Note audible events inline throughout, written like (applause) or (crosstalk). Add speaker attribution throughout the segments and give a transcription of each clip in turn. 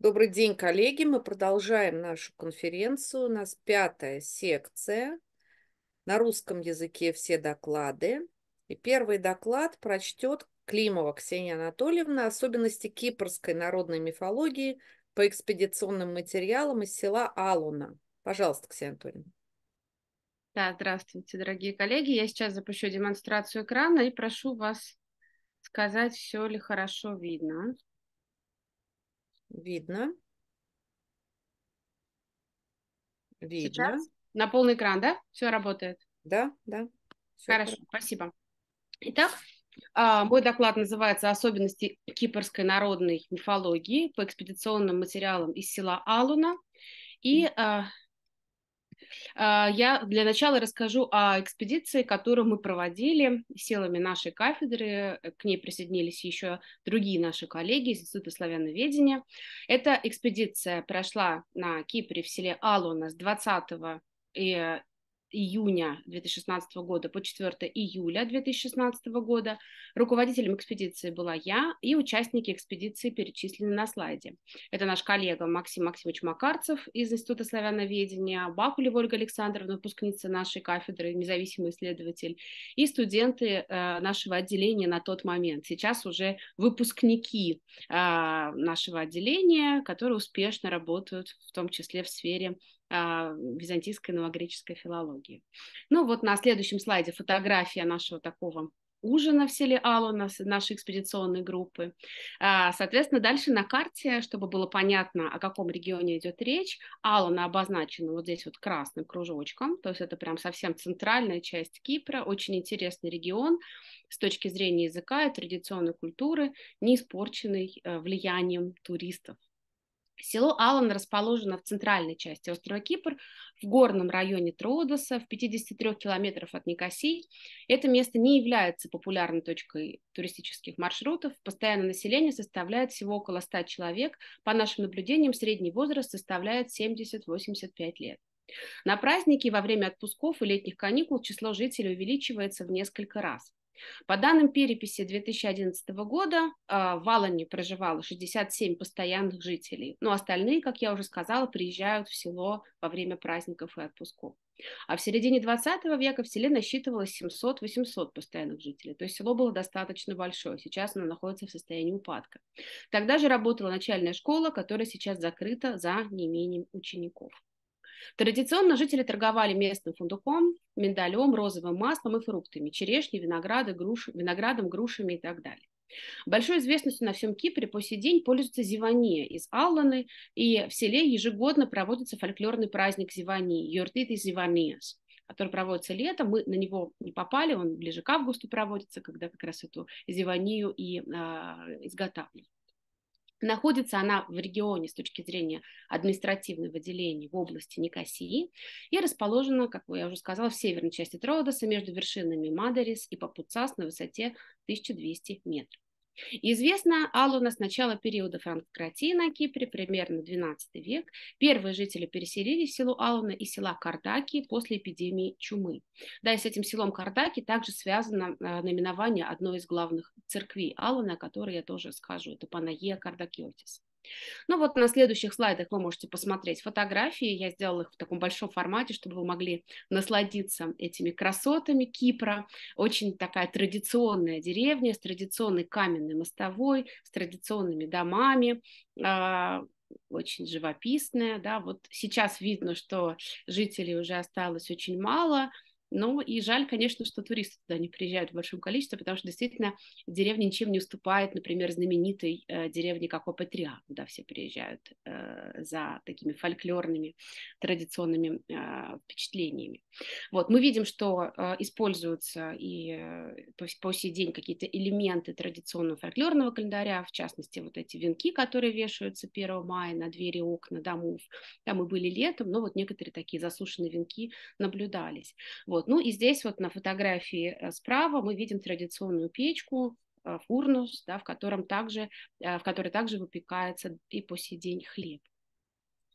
Speaker 1: Добрый день, коллеги. Мы продолжаем нашу конференцию. У нас пятая секция. На русском языке все доклады. И первый доклад прочтет Климова Ксения Анатольевна «Особенности кипрской народной мифологии по экспедиционным материалам из села Алуна». Пожалуйста, Ксения Анатольевна.
Speaker 2: Да, здравствуйте, дорогие коллеги. Я сейчас запущу демонстрацию экрана и прошу вас сказать, все ли хорошо видно. Видно. Видно. Сейчас на полный экран, да? Все работает? Да, да. Все Хорошо, хорошо. спасибо. Итак, а, мой доклад называется «Особенности кипрской народной мифологии по экспедиционным материалам из села Алуна». И а, я для начала расскажу о экспедиции, которую мы проводили силами нашей кафедры. К ней присоединились еще другие наши коллеги из Института славяноведения. Эта экспедиция прошла на Кипре в селе Алуна с 20 и июня 2016 года по 4 июля 2016 года. Руководителем экспедиции была я, и участники экспедиции перечислены на слайде. Это наш коллега Максим Максимович Макарцев из Института славяноведения, Бакулева Ольга Александровна, выпускница нашей кафедры, независимый исследователь, и студенты э, нашего отделения на тот момент. Сейчас уже выпускники э, нашего отделения, которые успешно работают в том числе в сфере а, византийской новогреческой филологии. Ну вот на следующем слайде фотография нашего такого ужина в селе Алу нашей экспедиционной группы. А, соответственно, дальше на карте, чтобы было понятно, о каком регионе идет речь, Алана обозначена вот здесь вот красным кружочком, то есть это прям совсем центральная часть Кипра, очень интересный регион с точки зрения языка и традиционной культуры, не испорченный э, влиянием туристов. Село Аллан расположено в центральной части острова Кипр, в горном районе Троодоса, в 53 километрах от Никосии. Это место не является популярной точкой туристических маршрутов. Постоянное население составляет всего около 100 человек. По нашим наблюдениям, средний возраст составляет 70-85 лет. На праздники во время отпусков и летних каникул число жителей увеличивается в несколько раз. По данным переписи 2011 года а, в Алане проживало 67 постоянных жителей, но остальные, как я уже сказала, приезжают в село во время праздников и отпусков. А в середине 20 века в селе насчитывалось 700-800 постоянных жителей, то есть село было достаточно большое, сейчас оно находится в состоянии упадка. Тогда же работала начальная школа, которая сейчас закрыта за неимением учеников. Традиционно жители торговали местным фундуком, миндалем, розовым маслом и фруктами, черешней, винограда, груш... виноградом, грушами и так далее. Большой известностью на всем Кипре по сей день пользуется Зивания из Алланы, и в селе ежегодно проводится фольклорный праздник Зивании, Юртит из Зиваниас который проводится летом. Мы на него не попали, он ближе к августу проводится, когда как раз эту зеванию и а, изготавливают. Находится она в регионе с точки зрения административного деления в области Никосии и расположена, как я уже сказала, в северной части Троодоса между вершинами Мадарис и Папуцас на высоте 1200 метров. Известно Алуна с начала периода Франкократии на Кипре, примерно 12 век. Первые жители переселили в село Алуна и села Кардаки после эпидемии чумы. Да, и с этим селом Кардаки также связано э, наименование одной из главных церквей Алуна, о которой я тоже скажу. Это Панагия Кардакиотис. Ну вот на следующих слайдах вы можете посмотреть фотографии. Я сделала их в таком большом формате, чтобы вы могли насладиться этими красотами Кипра. Очень такая традиционная деревня с традиционной каменной мостовой, с традиционными домами а, очень живописная, да, вот сейчас видно, что жителей уже осталось очень мало, ну и жаль, конечно, что туристы туда не приезжают в большом количестве, потому что действительно деревня ничем не уступает, например, знаменитой э, деревне Кокопатриа, куда все приезжают э, за такими фольклорными традиционными э, впечатлениями. Вот, мы видим, что э, используются и э, по, по сей день какие-то элементы традиционного фольклорного календаря, в частности, вот эти венки, которые вешаются 1 мая на двери окна домов, там и были летом, но вот некоторые такие засушенные венки наблюдались. Вот. Вот. Ну и здесь вот на фотографии э, справа мы видим традиционную печку, э, фурнус, да, в, котором также, э, в которой также выпекается и по сей день хлеб.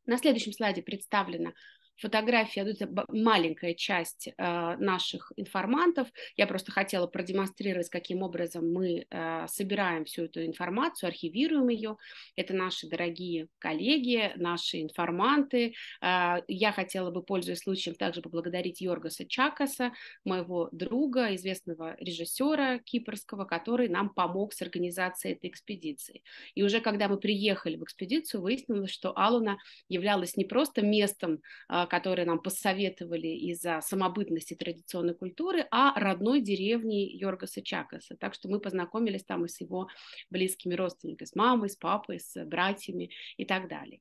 Speaker 2: На следующем слайде представлена фотография, а это маленькая часть а, наших информантов. Я просто хотела продемонстрировать, каким образом мы а, собираем всю эту информацию, архивируем ее. Это наши дорогие коллеги, наши информанты. Я хотела бы, пользуясь случаем, также поблагодарить Йоргаса Чакаса, моего друга, известного режиссера кипрского, который нам помог с организацией этой экспедиции. И уже когда мы приехали в экспедицию, выяснилось, что Алуна являлась не просто местом а, которые нам посоветовали из-за самобытности традиционной культуры, а родной деревней Йоргаса Чакаса. Так что мы познакомились там и с его близкими родственниками, с мамой, с папой, с братьями и так далее.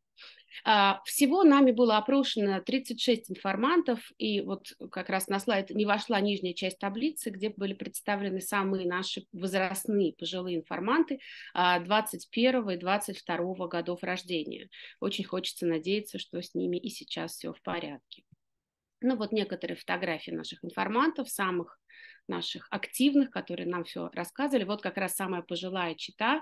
Speaker 2: А, всего нами было опрошено 36 информантов, и вот как раз на слайд не вошла нижняя часть таблицы, где были представлены самые наши возрастные пожилые информанты 21 а, и 22 годов рождения. Очень хочется надеяться, что с ними и сейчас все в порядке. Ну вот некоторые фотографии наших информантов, самых наших активных, которые нам все рассказывали. Вот как раз самая пожилая чита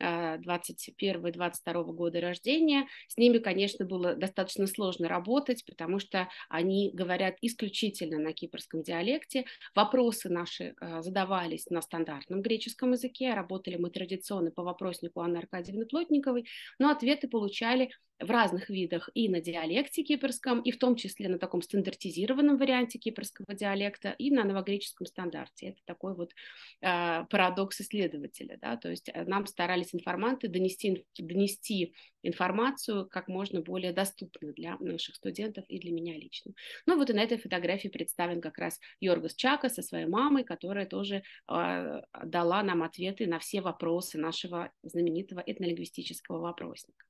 Speaker 2: 21-22 э, года рождения. С ними, конечно, было достаточно сложно работать, потому что они говорят исключительно на кипрском диалекте. Вопросы наши э, задавались на стандартном греческом языке, работали мы традиционно по вопроснику Анны Аркадьевны Плотниковой, но ответы получали в разных видах и на диалекте кипрском, и в том числе на таком стандартизированном варианте кипрского диалекта, и на новогреческом стандарте. Это такой вот э, парадокс исследователя. Да? То есть э, нам старались информанты донести, донести информацию как можно более доступно для наших студентов и для меня лично. Ну вот и на этой фотографии представлен как раз Йоргас Чака со своей мамой, которая тоже э, дала нам ответы на все вопросы нашего знаменитого этнолингвистического вопросника.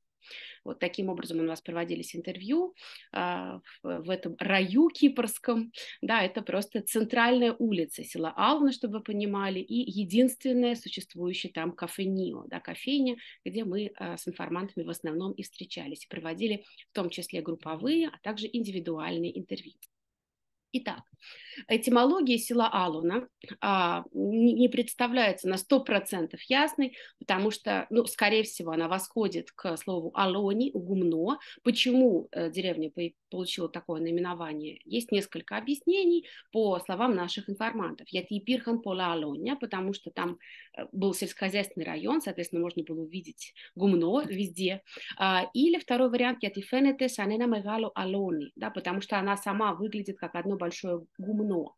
Speaker 2: Вот таким образом у нас проводились интервью э, в этом раю кипрском. Да, это просто центральная улица села Ална, чтобы вы понимали, и единственное существующее там кафе Нио, да, кофейня, где мы э, с информантами в основном и встречались, и проводили в том числе групповые, а также индивидуальные интервью. Итак, этимология села Алуна а, не представляется на 100% ясной, потому что, ну, скорее всего, она восходит к слову Алони, гумно. Почему э, деревня получила такое наименование? Есть несколько объяснений по словам наших информантов. я Ятипирхан пола Алоня, потому что там э, был сельскохозяйственный район, соответственно, можно было увидеть гумно везде. А, или второй вариант я Ятифенете Санена Мегалу Алони, да, потому что она сама выглядит как одно большое гумно.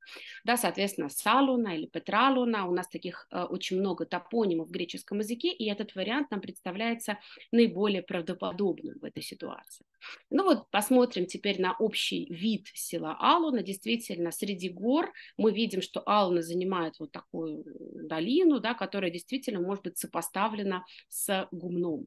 Speaker 2: Да, соответственно, салуна или петралуна, у нас таких э, очень много топонимов в греческом языке, и этот вариант нам представляется наиболее правдоподобным в этой ситуации. Ну вот посмотрим теперь на общий вид села Алуна. Действительно, среди гор мы видим, что Алуна занимает вот такую э, долину, да, которая действительно может быть сопоставлена с гумном.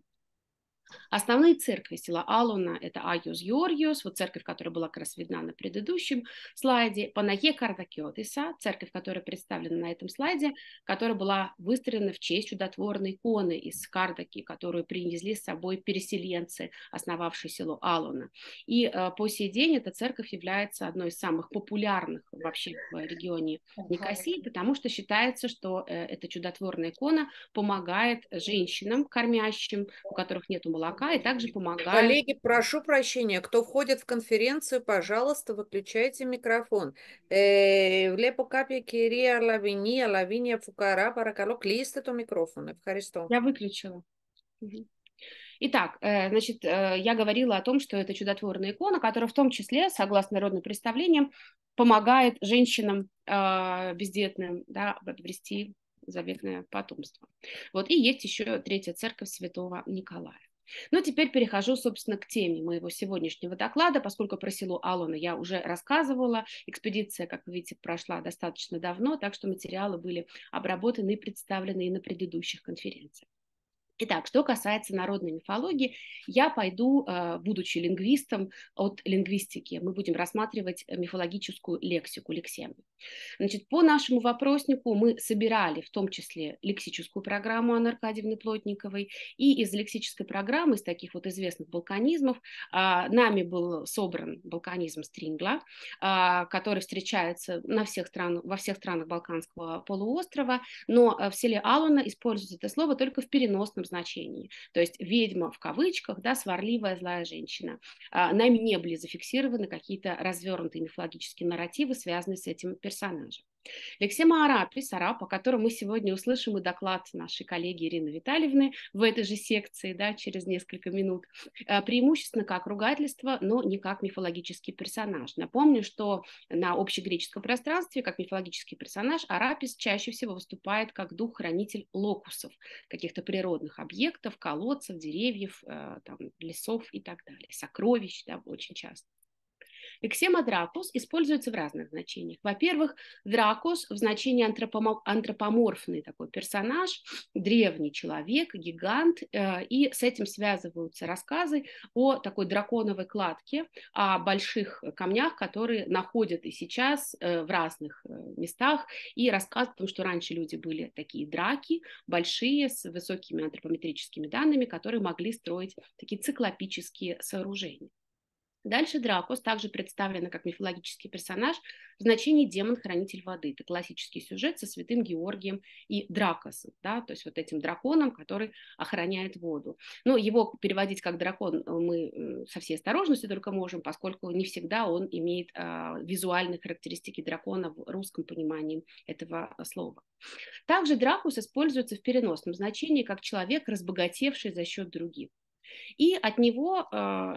Speaker 2: Основные церкви села Алуна – это Айос Йорьос, вот церковь, которая была как раз видна на предыдущем слайде, Панае Кардакиотиса, церковь, которая представлена на этом слайде, которая была выстроена в честь чудотворной иконы из Кардаки, которую принесли с собой переселенцы, основавшие село Алуна. И э, по сей день эта церковь является одной из самых популярных вообще в регионе Никосии, потому что считается, что э, эта чудотворная икона помогает женщинам, кормящим, у которых нет молока и также помогает. Коллеги,
Speaker 1: прошу прощения, кто входит в конференцию, пожалуйста, выключайте микрофон. Э, Вле покапе кирия а, лавини, а, лавиния фукара, баракалок, листы то микрофоны. Харисто. Я
Speaker 2: выключила. Итак, э, значит, э, я говорила о том, что это чудотворная икона, которая в том числе, согласно народным представлениям, помогает женщинам бездетным да, обрести заветное потомство. Вот, и есть еще третья церковь святого Николая. Но теперь перехожу, собственно, к теме моего сегодняшнего доклада, поскольку про село Алона я уже рассказывала. Экспедиция, как вы видите, прошла достаточно давно, так что материалы были обработаны и представлены и на предыдущих конференциях. Итак, что касается народной мифологии, я пойду, э, будучи лингвистом, от лингвистики. Мы будем рассматривать мифологическую лексику, лексемы. Значит, по нашему вопроснику мы собирали в том числе лексическую программу Анны Аркадьевны Плотниковой, и из лексической программы, из таких вот известных балканизмов, а, нами был собран балканизм Стрингла, а, который встречается на всех стран, во всех странах Балканского полуострова, но э, в селе Алуна используется это слово только в переносном значении. То есть ведьма в кавычках, да, сварливая злая женщина. А, нами не были зафиксированы какие-то развернутые мифологические нарративы, связанные с этим персонажем. Лексема арапис, араб, о котором мы сегодня услышим и доклад нашей коллеги Ирины Витальевны в этой же секции, да, через несколько минут, э, преимущественно как ругательство, но не как мифологический персонаж. Напомню, что на общегреческом пространстве, как мифологический персонаж, арапис чаще всего выступает как дух-хранитель локусов, каких-то природных объектов, колодцев, деревьев, э, там, лесов и так далее, сокровищ, да, очень часто. Эксема дракус используется в разных значениях. Во-первых, дракус в значении антропоморфный такой персонаж, древний человек, гигант, э, и с этим связываются рассказы о такой драконовой кладке, о больших камнях, которые находят и сейчас э, в разных э, местах, и рассказ о том, что раньше люди были такие драки, большие, с высокими антропометрическими данными, которые могли строить такие циклопические сооружения. Дальше Дракос также представлена как мифологический персонаж в значении демон-хранитель воды. Это классический сюжет со святым Георгием и Дракосом, да, то есть вот этим драконом, который охраняет воду. Но его переводить как дракон мы со всей осторожностью только можем, поскольку не всегда он имеет а, визуальные характеристики дракона в русском понимании этого а, слова. Также Дракос используется в переносном значении как человек, разбогатевший за счет других. И от него э,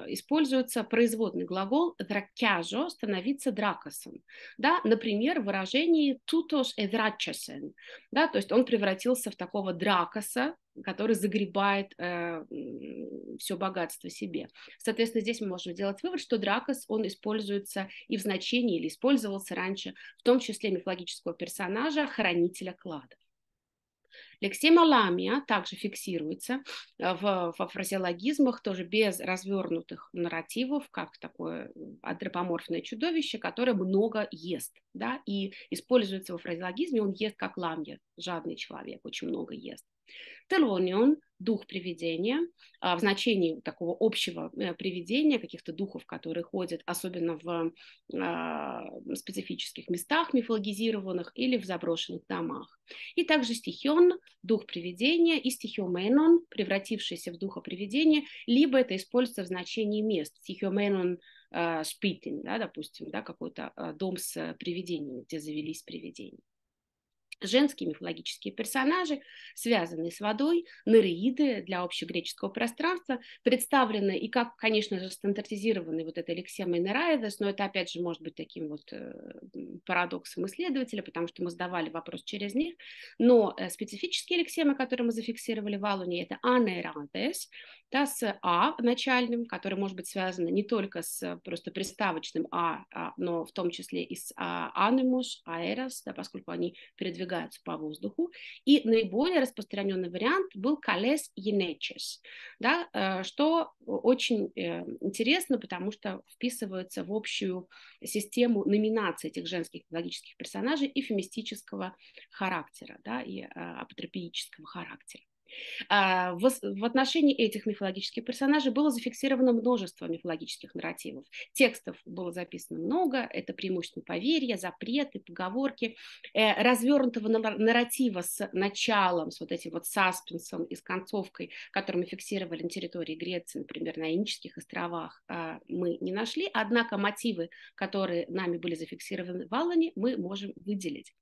Speaker 2: используется производный глагол «дракяжо» – становиться дракосом. Да? Например, в выражении «тутош эдрачесен», да? то есть он превратился в такого дракоса, который загребает э, все богатство себе. Соответственно, здесь мы можем сделать вывод, что дракос, он используется и в значении, или использовался раньше, в том числе мифологического персонажа, хранителя кладов. Лексема ламия также фиксируется э, в, во фразеологизмах, тоже без развернутых нарративов, как такое антропоморфное чудовище, которое много ест, да, и используется во фразеологизме, он ест как ламья, жадный человек, очень много ест. Телонион – дух привидения а, в значении такого общего э, привидения, каких-то духов, которые ходят, особенно в а, специфических местах мифологизированных или в заброшенных домах. И также стихион, дух привидения, и стихиоменон, превратившийся в духа привидения, либо это используется в значении мест. Стихиоменон а, спитин, да, допустим, да, какой-то дом с э, привидениями, где завелись привидения. Женские мифологические персонажи, связанные с водой, нереиды для общегреческого пространства, представлены и как, конечно же, стандартизированный вот этой лексемой нераидес, но это, опять же, может быть таким вот э, парадоксом исследователя, потому что мы задавали вопрос через них, но э, специфические лексемы, которые мы зафиксировали в Алуне, это анераидес, да, с а начальным, который может быть связан не только с э, просто приставочным «а», а, но в том числе и с «а», анимус, аэрос, да, поскольку они передвигаются передвигаются по воздуху. И наиболее распространенный вариант был колес енечес, да, э, что очень э, интересно, потому что вписывается в общую систему номинации этих женских логических персонажей и фемистического характера да, и э, апотропиического характера. А, в отношении этих мифологических персонажей было зафиксировано множество мифологических нарративов. Текстов было записано много, это преимущественно поверья, запреты, поговорки. Э, развернутого нарратива с началом, с вот этим вот саспенсом и с концовкой, который мы фиксировали на территории Греции, например, на Инических островах, а, мы не нашли, однако мотивы, которые нами были зафиксированы в Алане, мы можем выделить.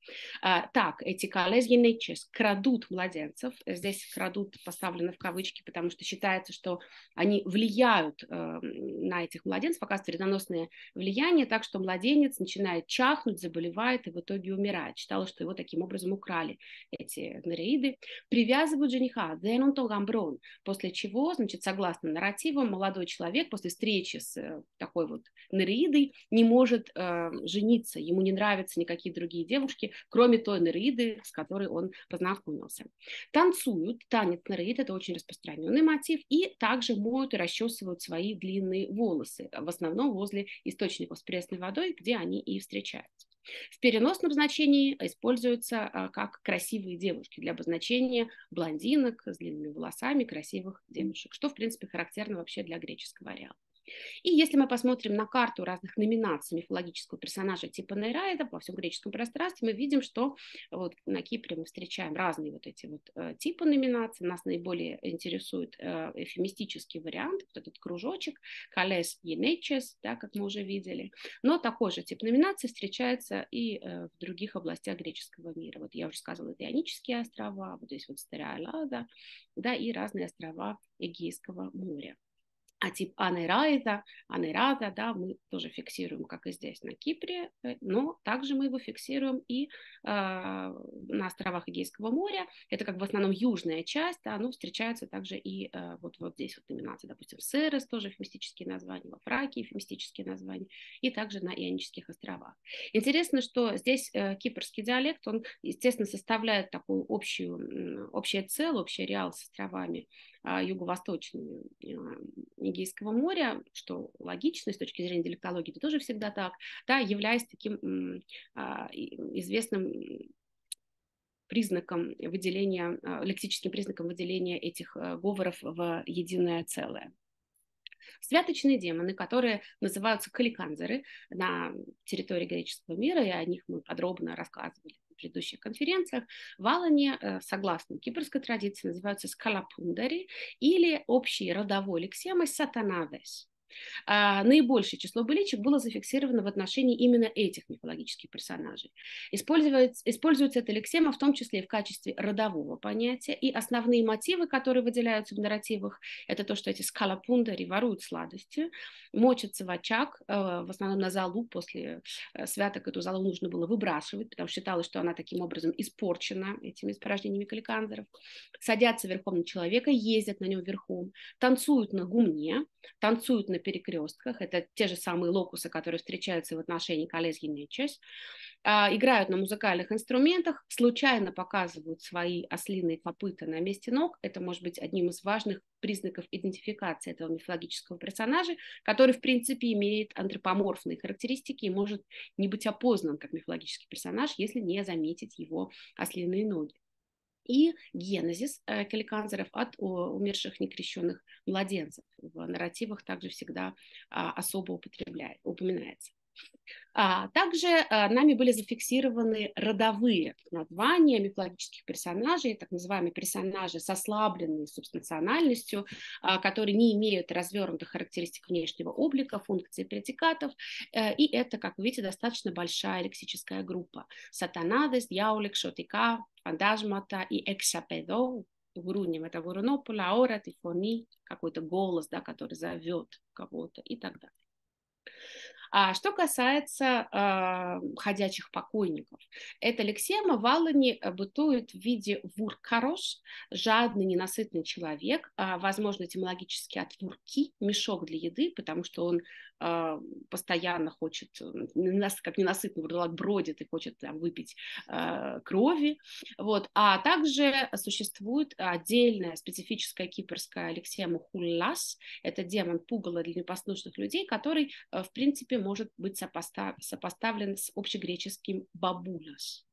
Speaker 2: А, так, эти коллезгенечес крадут младенцев, здесь крадут поставлены в кавычки, потому что считается, что они влияют эм, на этих младенцев, пока вредоносное влияние, так что младенец начинает чахнуть, заболевает и в итоге умирает. Считалось, что его таким образом украли эти нереиды. Привязывают жениха, денунто гамброн, после чего, значит, согласно нарративам, молодой человек после встречи с э, такой вот нереидой не может э, жениться, ему не нравятся никакие другие девушки, кроме той нереиды, с которой он познакомился. Танцуют, танец нероид – это очень распространенный мотив, и также моют и расчесывают свои длинные волосы, в основном возле источников с пресной водой, где они и встречаются. В переносном значении используются а, как красивые девушки для обозначения блондинок с длинными волосами, красивых девушек, что, в принципе, характерно вообще для греческого ареала. И если мы посмотрим на карту разных номинаций мифологического персонажа типа Нейрайда во всем греческом пространстве, мы видим, что вот на Кипре мы встречаем разные вот эти вот э, типы номинаций. Нас наиболее интересует э, эфемистический вариант, вот этот кружочек, колес енечес, да, как мы уже видели. Но такой же тип номинации встречается и э, в других областях греческого мира. Вот я уже сказала, это Ионические острова, вот здесь вот Стереолада, да, и разные острова Эгейского моря. А тип анерайза, анераза, да, мы тоже фиксируем, как и здесь на Кипре, э, но также мы его фиксируем и э, на островах Эгейского моря. Это как бы в основном южная часть, да, но встречается также и э, вот, вот здесь вот номинация, допустим, Серес тоже фемистические названия, во Фракии фемистические названия, и также на Ионических островах. Интересно, что здесь э, кипрский диалект, он, естественно, составляет такую общую, общее целое, общий реал с островами а, юго-восточными э, Эгейского моря, что логично, с точки зрения диалектологии это тоже всегда так, да, являясь таким а, известным признаком выделения, а, лексическим признаком выделения этих э, говоров в единое целое. Святочные демоны, которые называются каликанзеры на территории греческого мира, и о них мы подробно рассказывали предыдущих конференциях, в Алане, э, согласно кипрской традиции, называются скалапундари или общий родовой лексемы сатанавес. А, наибольшее число быличек было зафиксировано в отношении именно этих мифологических персонажей. Используется, используется эта лексема в том числе и в качестве родового понятия, и основные мотивы, которые выделяются в нарративах, это то, что эти скалапундари воруют сладости, мочатся в очаг, э, в основном на залу, после э, святок эту залу нужно было выбрасывать, потому что считалось, что она таким образом испорчена этими испражнениями каликанзеров, садятся верхом на человека, ездят на нем верхом, танцуют на гумне, танцуют на на перекрестках, это те же самые локусы, которые встречаются в отношении колес Генечес, а, играют на музыкальных инструментах, случайно показывают свои ослиные копыта на месте ног. Это может быть одним из важных признаков идентификации этого мифологического персонажа, который, в принципе, имеет антропоморфные характеристики и может не быть опознан как мифологический персонаж, если не заметить его ослиные ноги и генезис э, каликанзеров от умерших некрещенных младенцев. В нарративах также всегда а, особо упоминается. А, также э, нами были зафиксированы родовые названия мифологических персонажей, так называемые персонажи с ослабленной субстанциональностью, а, которые не имеют развернутых характеристик внешнего облика, функций предикатов, э, и это, как вы видите, достаточно большая лексическая группа. Сатанадес, Яулик, Шотика, Фантажмата и Эксапедо, Грунем, это Вурунопола, Аура, Тифони, какой-то голос, да, который зовет кого-то и так далее. А что касается э, ходячих покойников, эта лексема в Алане э, бытует в виде вуркарош, жадный, ненасытный человек, э, возможно, этимологически от вурки, мешок для еды, потому что он а, постоянно хочет, нас как ненасытный вурдалак бродит и хочет там, выпить а, крови. Вот. А также существует отдельная специфическая кипрская лексема хуллас, это демон пугала для непослушных людей, который, э, в принципе, может быть сопоставлен с общегреческим бабулас.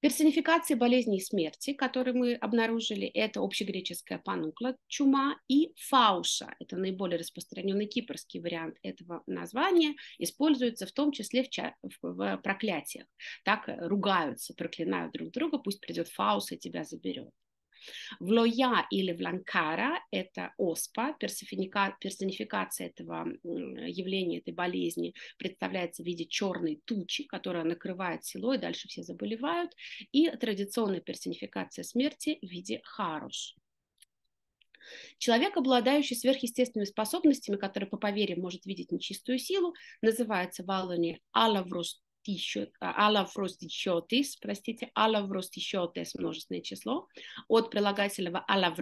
Speaker 2: Персонификация болезней смерти, которые мы обнаружили, это общегреческая панукла, чума и фауша. Это наиболее распространенный кипрский вариант этого названия. Используется в том числе в, ча- в проклятиях. Так э, ругаются, проклинают друг друга, пусть придет фаус и тебя заберет. Влоя или Вланкара — это оспа, персонификация этого явления, этой болезни представляется в виде черной тучи, которая накрывает село, и дальше все заболевают, и традиционная персонификация смерти в виде харуш. Человек, обладающий сверхъестественными способностями, который по поверьям может видеть нечистую силу, называется в алаврус а, тысячу, простите, alla множественное число, от прилагательного alla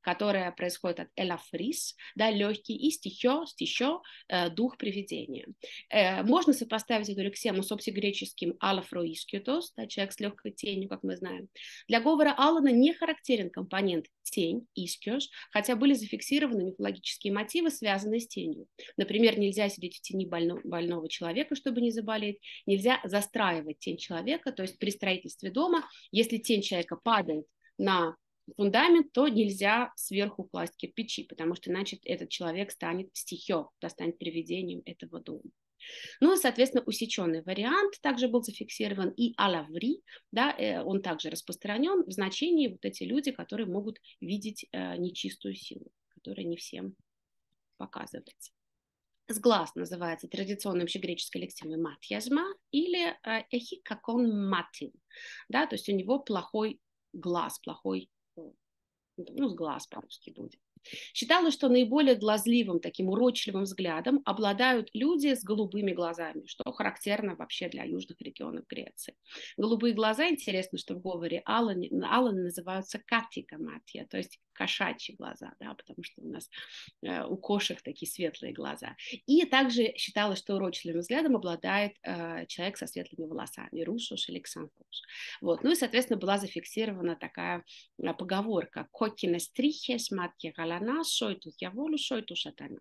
Speaker 2: которое происходит от элафрис, да, легкий, и стихо, стихо, э, дух привидения. Э, можно сопоставить эту лексему с общегреческим alla фроискютос, да, человек с легкой тенью, как мы знаем. Для говора Алана не характерен компонент тень, искёж, хотя были зафиксированы мифологические мотивы, связанные с тенью. Например, нельзя сидеть в тени больно, больного человека, чтобы не заболеть, нельзя застраивать тень человека, то есть при строительстве дома, если тень человека падает на фундамент, то нельзя сверху класть кирпичи, потому что значит этот человек станет стихио, да, станет привидением этого дома. Ну и, соответственно, усеченный вариант также был зафиксирован, и алаври, да, э, он также распространен в значении вот эти люди, которые могут видеть э, нечистую силу, которая не всем показывается сглаз называется традиционным традиционной греческим лексемой матьязма или э, эхи как он матин, да, то есть у него плохой глаз, плохой, э, ну, глаз по-русски будет. Считалось, что наиболее глазливым, таким урочливым взглядом обладают люди с голубыми глазами, что характерно вообще для южных регионов Греции. Голубые глаза, интересно, что в говоре Аллани, Аллани называются катикоматия, то есть кошачьи глаза, да, потому что у нас э, у кошек такие светлые глаза. И также считалось, что урочливым взглядом обладает э, человек со светлыми волосами, Рушуш или Ксанфуш. Вот. Ну и, соответственно, была зафиксирована такая э, поговорка «Кокина стрихе, матки гала она, шойту яволю, шойту шатана.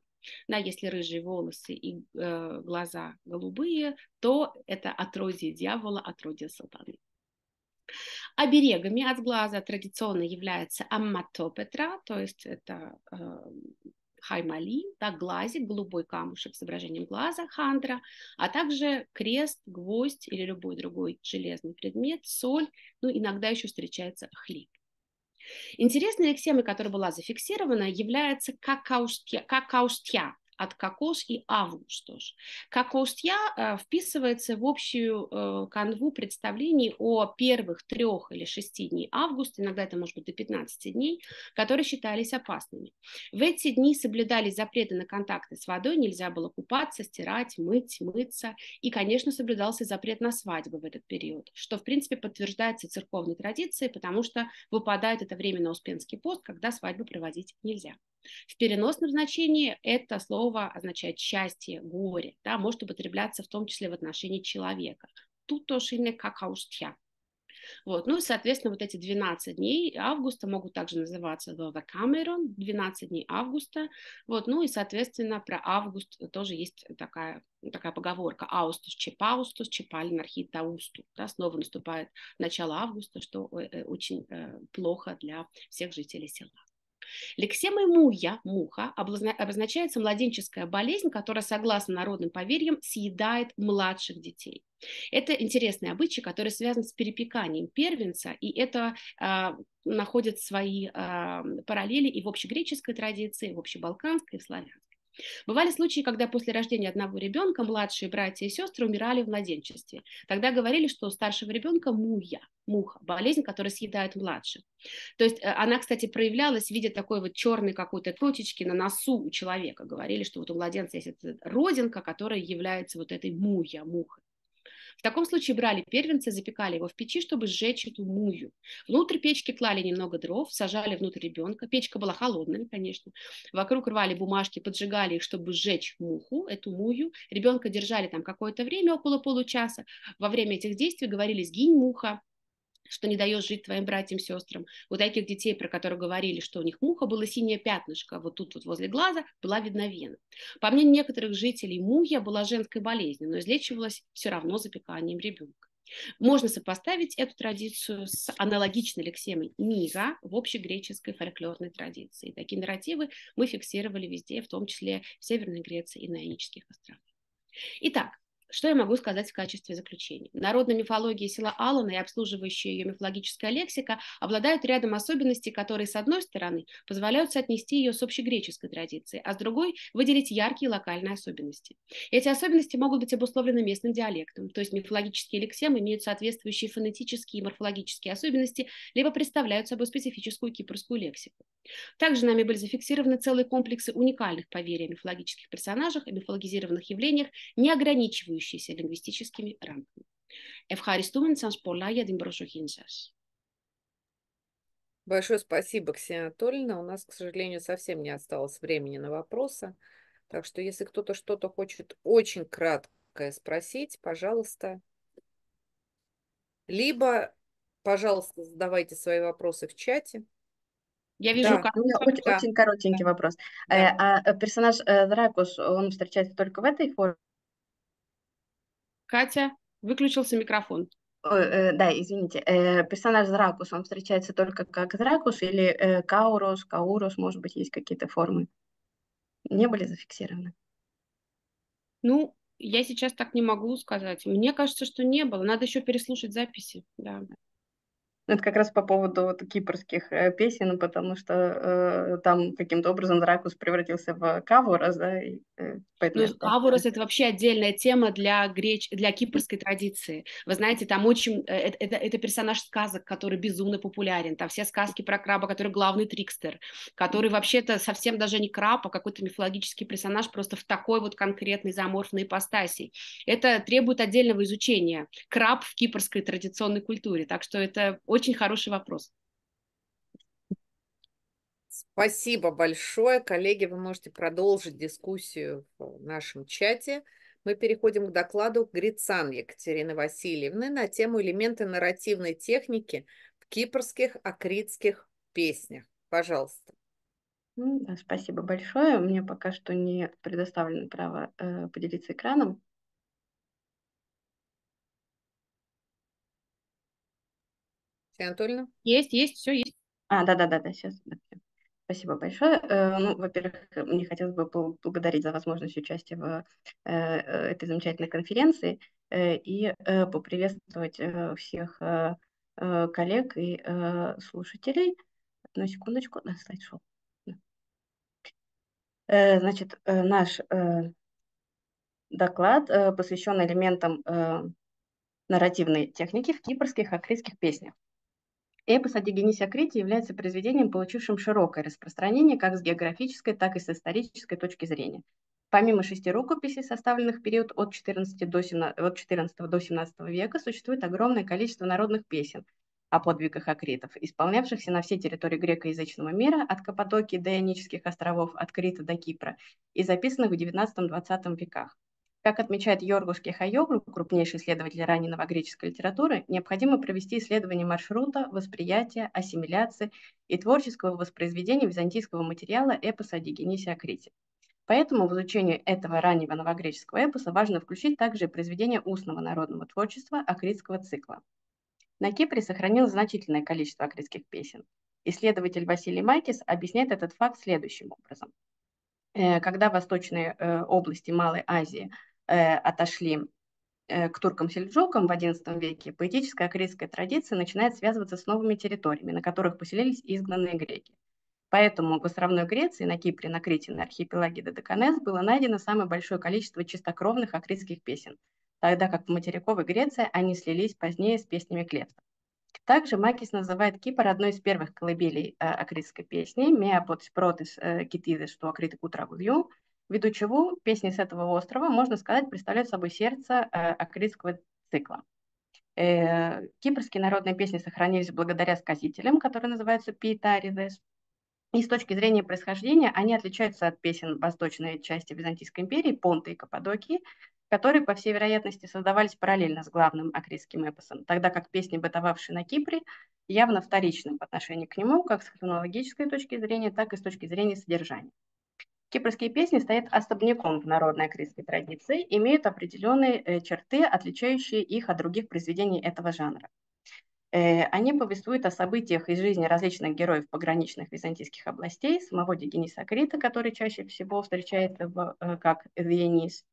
Speaker 2: Да, если рыжие волосы и э, глаза голубые, то это отродье дьявола, отродье сатаны. Оберегами от глаза традиционно является амматопетра, то есть это э, хаймали, да, глазик, голубой камушек с изображением глаза, хандра, а также крест, гвоздь или любой другой железный предмет, соль, ну, иногда еще встречается хлеб Интересная аксиомой, которая была зафиксирована, является какаустья. какаустья от кокос и август тоже. Кокос я э, вписывается в общую э, канву представлений о первых трех или шести дней августа, иногда это может быть до 15 дней, которые считались опасными. В эти дни соблюдались запреты на контакты с водой, нельзя было купаться, стирать, мыть, мыться, и, конечно, соблюдался запрет на свадьбы в этот период, что, в принципе, подтверждается церковной традицией, потому что выпадает это время на Успенский пост, когда свадьбу проводить нельзя. В переносном значении это слово означает счастье, горе, да, может употребляться в том числе в отношении человека. Тут тоже имя какаустья. Вот. Ну и, соответственно, вот эти 12 дней августа могут также называться Додекамерон, 12 дней августа. Вот. Ну и, соответственно, про август тоже есть такая, такая поговорка «аустус чепаустус чепалин архитаусту». Да, снова наступает начало августа, что э, э, очень э, плохо для всех жителей села. Лексемой муя, муха, обозначается младенческая болезнь, которая, согласно народным поверьям, съедает младших детей. Это интересный обычай, который связан с перепеканием первенца, и это э, находит свои э, параллели и в общегреческой традиции, и в общебалканской, и в славянской. Бывали случаи, когда после рождения одного ребенка младшие братья и сестры умирали в младенчестве. Тогда говорили, что у старшего ребенка муя, муха, болезнь, которая съедает младших. То есть э, она, кстати, проявлялась в виде такой вот черной какой-то точечки на носу у человека. Говорили, что вот у младенца есть эта родинка, которая является вот этой муя, мухой. В таком случае брали первенца, запекали его в печи, чтобы сжечь эту мую. Внутрь печки клали немного дров, сажали внутрь ребенка. Печка была холодная, конечно. Вокруг рвали бумажки, поджигали их, чтобы сжечь муху, эту мую. Ребенка держали там какое-то время, около получаса. Во время этих действий говорили «сгинь, муха», что не даешь жить твоим братьям, сестрам. Вот таких детей, про которых говорили, что у них муха, была синяя пятнышко, вот тут вот возле глаза была видна вена. По мнению некоторых жителей, муя была женской болезнью, но излечивалась все равно запеканием ребенка. Можно сопоставить эту традицию с аналогичной лексемой «нига» в общегреческой фольклорной традиции. Такие нарративы мы фиксировали везде, в том числе в Северной Греции и на Ионических островах. Итак, что я могу сказать в качестве заключения? Народная мифология села Алана и обслуживающая ее мифологическая лексика обладают рядом особенностей, которые, с одной стороны, позволяют соотнести ее с общегреческой традицией, а с другой – выделить яркие локальные особенности. Эти особенности могут быть обусловлены местным диалектом, то есть мифологические лексемы имеют соответствующие фонетические и морфологические особенности, либо представляют собой специфическую кипрскую лексику. Также нами были зафиксированы целые комплексы уникальных поверий о мифологических персонажах и мифологизированных явлениях, не ограничивающих περιορίσει λιγκουιστικές και ράμπλου. Ευχαριστούμε σας πολλά για
Speaker 1: Большое спасибо, Ксения Анатольевна. У нас, к сожалению, совсем не осталось времени на вопросы. Так что, если кто-то что-то хочет очень краткое спросить, пожалуйста. Либо, пожалуйста, задавайте свои вопросы в чате. Я вижу, да. как... У меня очень, очень
Speaker 3: коротенький да. вопрос. Да. Э, а э, персонаж э, Дракус, он встречается только в этой форме? Катя, выключился микрофон. Э, да, извините. Э, персонаж Зракус, он встречается только как Зракус или э, Каурос, Каурос, может быть, есть какие-то формы? Не были зафиксированы?
Speaker 2: Ну, я сейчас так не могу сказать. Мне кажется, что не было. Надо еще переслушать записи. Да.
Speaker 3: Ну, это как раз по поводу вот кипрских э, песен, ну, потому что э, там каким-то образом ракус превратился в кавурас, да? И,
Speaker 2: э, поэтому ну, это... кавурас — это вообще отдельная тема для, греч... для кипрской традиции. Вы знаете, там очень... Э, это, это, это персонаж сказок, который безумно популярен. Там все сказки про краба, который главный трикстер, который вообще-то совсем даже не краб, а какой-то мифологический персонаж просто в такой вот конкретной заморфной ипостаси. Это требует отдельного изучения. Краб в кипрской традиционной культуре. Так что это очень хороший вопрос.
Speaker 1: Спасибо большое. Коллеги, вы можете продолжить дискуссию в нашем чате. Мы переходим к докладу Грицан Екатерины Васильевны на тему элементы нарративной техники в кипрских акритских песнях. Пожалуйста.
Speaker 3: Спасибо большое. Мне пока что не предоставлено право э, поделиться экраном. Анатольевна? Есть, есть, все есть. А, да-да-да, да, сейчас. Спасибо большое. Э, ну, во-первых, мне хотелось бы поблагодарить за возможность участия в э, э, этой замечательной конференции и поприветствовать всех коллег и слушателей. Одну секундочку, на слайд шел. Значит, наш доклад посвящен элементам нарративной техники в кипрских акрийских песнях. Эпос о Дигенисе Крите является произведением, получившим широкое распространение как с географической, так и с исторической точки зрения. Помимо шести рукописей, составленных в период от 14 до 17, от 14 до 17 века, существует огромное количество народных песен о подвигах акритов, исполнявшихся на всей территории грекоязычного мира от Каппадокии до Ионических островов, от Крита до Кипра и записанных в XIX-XX веках. Как отмечает Йоргус Кехайоглу, крупнейший исследователь раннего греческой литературы, необходимо провести исследование маршрута, восприятия, ассимиляции и творческого воспроизведения византийского материала эпоса о Дигенисе о Крите. Поэтому в изучении этого раннего новогреческого эпоса важно включить также произведения устного народного творчества акритского цикла. На Кипре сохранилось значительное количество акритских песен. Исследователь Василий Майкис объясняет этот факт следующим образом. Э, когда восточные э, области Малой Азии – э, отошли э, к туркам-сельджукам в XI веке, поэтическая критская традиция начинает связываться с новыми территориями, на которых поселились изгнанные греки. Поэтому в островной Греции, на Кипре, на Крите, на архипелаге Додеканес было найдено самое большое количество чистокровных акритских песен, тогда как в материковой Греции они слились позднее с песнями клеток. Также Макис называет Кипр одной из первых колыбелей э, акритской песни «Меа потис протис э, китидес, что акриты кутра гулью», ввиду чего песни с этого острова, можно сказать, представляют собой сердце э, акритского цикла. Э, кипрские народные песни сохранились благодаря сказителям, которые называются питаридес. И с точки зрения происхождения они отличаются от песен восточной части Византийской империи, Понта и Каппадокии, которые, по всей вероятности, создавались параллельно с главным акритским эпосом, тогда как песни, бытовавшие на Кипре, явно вторичны по отношению к нему, как с хронологической точки зрения, так и с точки зрения содержания. Кипрские песни стоят особняком в народной крымской традиции, имеют определенные э, черты, отличающие их от других произведений этого жанра. Э, они повествуют о событиях из жизни различных героев пограничных византийских областей, самого Дегениса Крита, который чаще всего встречается э, как Венис,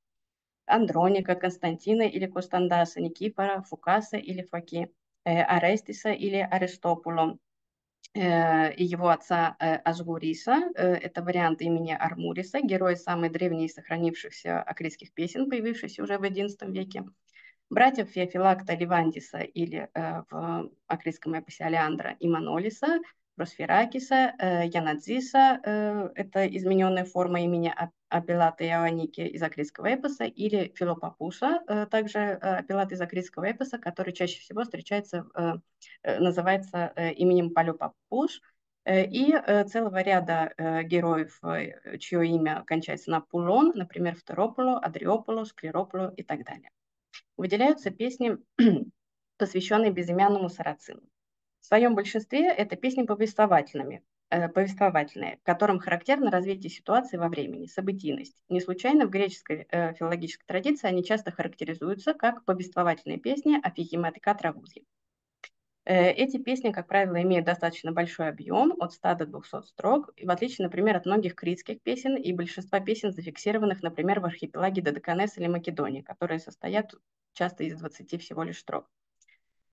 Speaker 3: Андроника, Константина или Костандаса, Никифора, Фукаса или Факи, Арестиса или Аристопула, Э, и его отца э, Ажгуриса. Э, это вариант имени Армуриса, герой самой древней из сохранившихся акрийских песен, появившийся уже в XI веке. Братьев Феофилакта Левантиса или в акрийском эпосе Алеандра и Манолиса – Просферакиса, э, Янадзиса, э, это измененная форма имени Апеллата Иоанники из акритского эпоса, или Филопапуса, э, также Апеллат из акритского эпоса, который чаще всего встречается, называется именем Палеопапуш, и целого ряда героев, чье имя кончается на Пулон, например, Фтерополо, Адриополо, Склерополо и так далее. Выделяются песни, (clears throat) посвященные безымянному сарацину. В своем большинстве это песни повествовательными, э, повествовательные, которым характерно развитие ситуации во времени, событийность. Не случайно в греческой э, филологической традиции они часто характеризуются как повествовательные песни о «Афигематика травузи». Э, эти песни, как правило, имеют достаточно большой объем, от 100 до 200 строк, в отличие, например, от многих критских песен и большинства песен, зафиксированных, например, в архипелаге Додеканес или Македонии, которые состоят часто из 20 всего лишь строк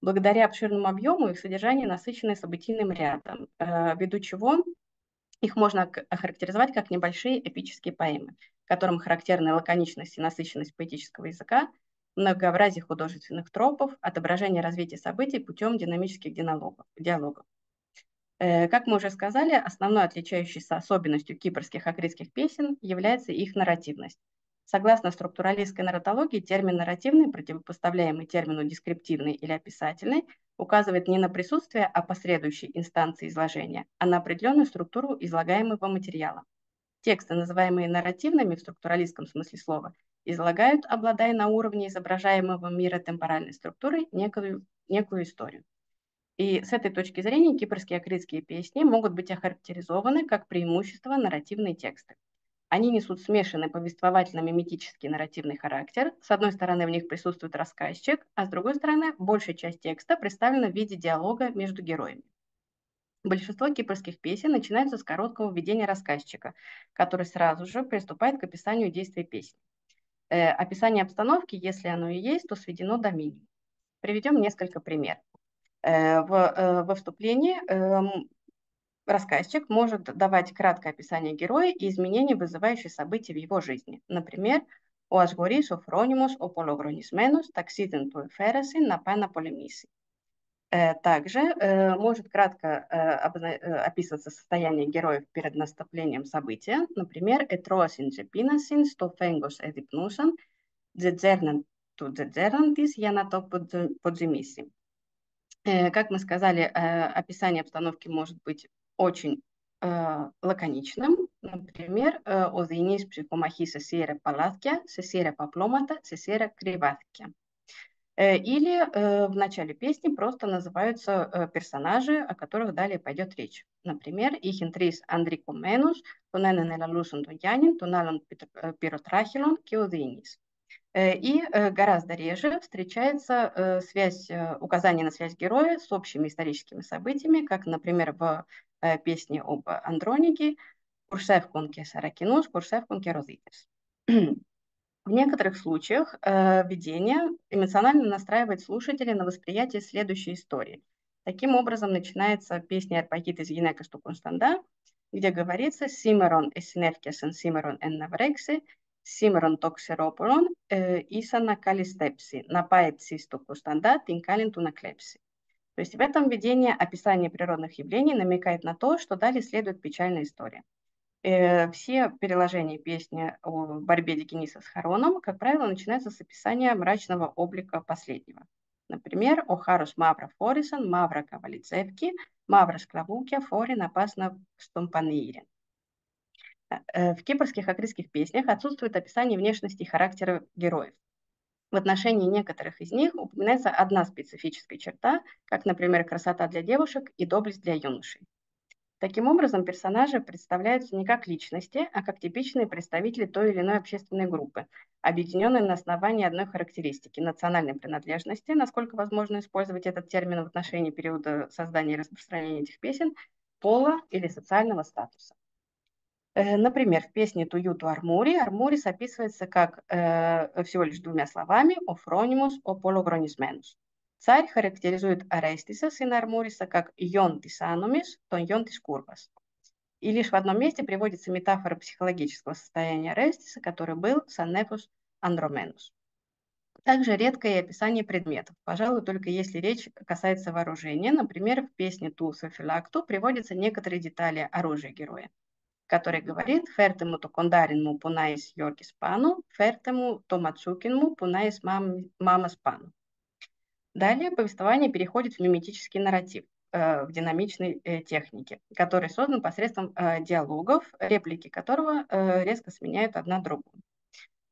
Speaker 3: благодаря обширному объему их содержание насыщенное событийным рядом, э, ввиду чего их можно охарактеризовать как небольшие эпические поэмы, которым характерны лаконичность и насыщенность поэтического языка, многообразие художественных тропов, отображение развития событий путем динамических диалогов. Э, как мы уже сказали, основной отличающейся особенностью кипрских акритских песен является их нарративность. Согласно структуралистской нарратологии, термин нарративный, противопоставляемый термину дескриптивный или описательный, указывает не на присутствие, а последующей инстанции изложения, а на определенную структуру излагаемого материала. Тексты, называемые нарративными в структуралистском смысле слова, излагают, обладая на уровне изображаемого мира темпоральной структурой некую, некую историю. И с этой точки зрения кипрские акритские песни могут быть охарактеризованы как преимущество нарративные тексты. Они несут смешанный повествовательно-миметический нарративный характер. С одной стороны, в них присутствует рассказчик, а с другой стороны, большая часть текста представлена в виде диалога между героями. Большинство кипрских песен начинаются с короткого введения рассказчика, который сразу же приступает к описанию действий песни. Э, описание обстановки, если оно и есть, то сведено до минимума. Приведем несколько примеров. Э, в, э, во вступлении эм, Рассказчик может давать краткое описание героя и изменений, вызывающие события в его жизни. Например, у Ασγορής, ο Φρόνιμος, ο Πολογρονισμένος ταξίδιν του на να πάει Также э, может кратко э, э, описываться состояние героев перед наступлением события. Например, «Ετρώασιν τζεπίνασιν, сто фенгос εδιπνούσαν, τζετζέρναν του τζετζέρναν της για να το Как мы сказали, описание обстановки может быть очень э, лаконичным. Например, «Οδυνείς ψυχομαχή σε σύρε παλάθια, σε σύρε παπλώματα, σε σύρε κρεβάθια». Или э, в начале песни просто называются э, персонажи, о которых далее пойдет речь. Например, их «Ихентрис Андрикуменус», «Тоненен элалусун тоньянин», «Тонелон пиротрахилон», «Киодынис». Э, и э, гораздо реже встречается э, связь, указание на связь героя с общими историческими событиями, как, например, в песне об Андронике «Курсев саракинус», «Курсев розитис». (clears throat) В некоторых случаях видение эмоционально настраивает слушателя на восприятие следующей истории. Таким образом начинается песня «Арпагит из Генека Стукунстанда», где говорится «Симерон эсиневкесен симерон эн наврекси», Σήμερα το ξέρω πολλών, ε, ίσα να καλυστέψει, να πάει ψης του Κωνσταντά την κάλιν του να κλέψει. То есть в этом видении описание природных явлений намекает на то, что далее следует печальная история. Э, все переложения песни о борьбе Дикиниса с Хароном, как правило, начинаются с описания мрачного облика последнего. Например, «О Харус Мавра Форисон, Мавра Кавалицевки, Мавра Склавуки, Форин опасно в Стумпанире». Э, в кипрских акритских песнях отсутствует описание внешности и характера героев. В отношении некоторых из них упоминается одна специфическая черта, как, например, красота для девушек и доблесть для юношей. Таким образом, персонажи представляются не как личности, а как типичные представители той или иной общественной группы, объединенные на основании одной характеристики – национальной принадлежности, насколько возможно использовать этот термин в отношении периода создания и распространения этих песен, пола или социального статуса. Э, например, в песне «Туют в Армуре» Армурис описывается как э, всего лишь двумя словами «Офронимус опологронисменус». Царь характеризует Арестиса, сына Армуриса, как «йон тис анумис», «тон йон тис тон йон тис И лишь в одном месте приводится метафора психологического состояния Арестиса, который был «санефус андроменус». Также редкое описание предметов, пожалуй, только если речь касается вооружения. Например, в песне «Тулса Филакту» приводятся некоторые детали оружия героя который говорит «фертему то кондаринму пунаис йоргис спану, фертему то мацукинму пунаис мама спану». Далее повествование переходит в миметический нарратив э, в динамичной э, технике, который создан посредством э, диалогов, реплики которого резко сменяют одна другую.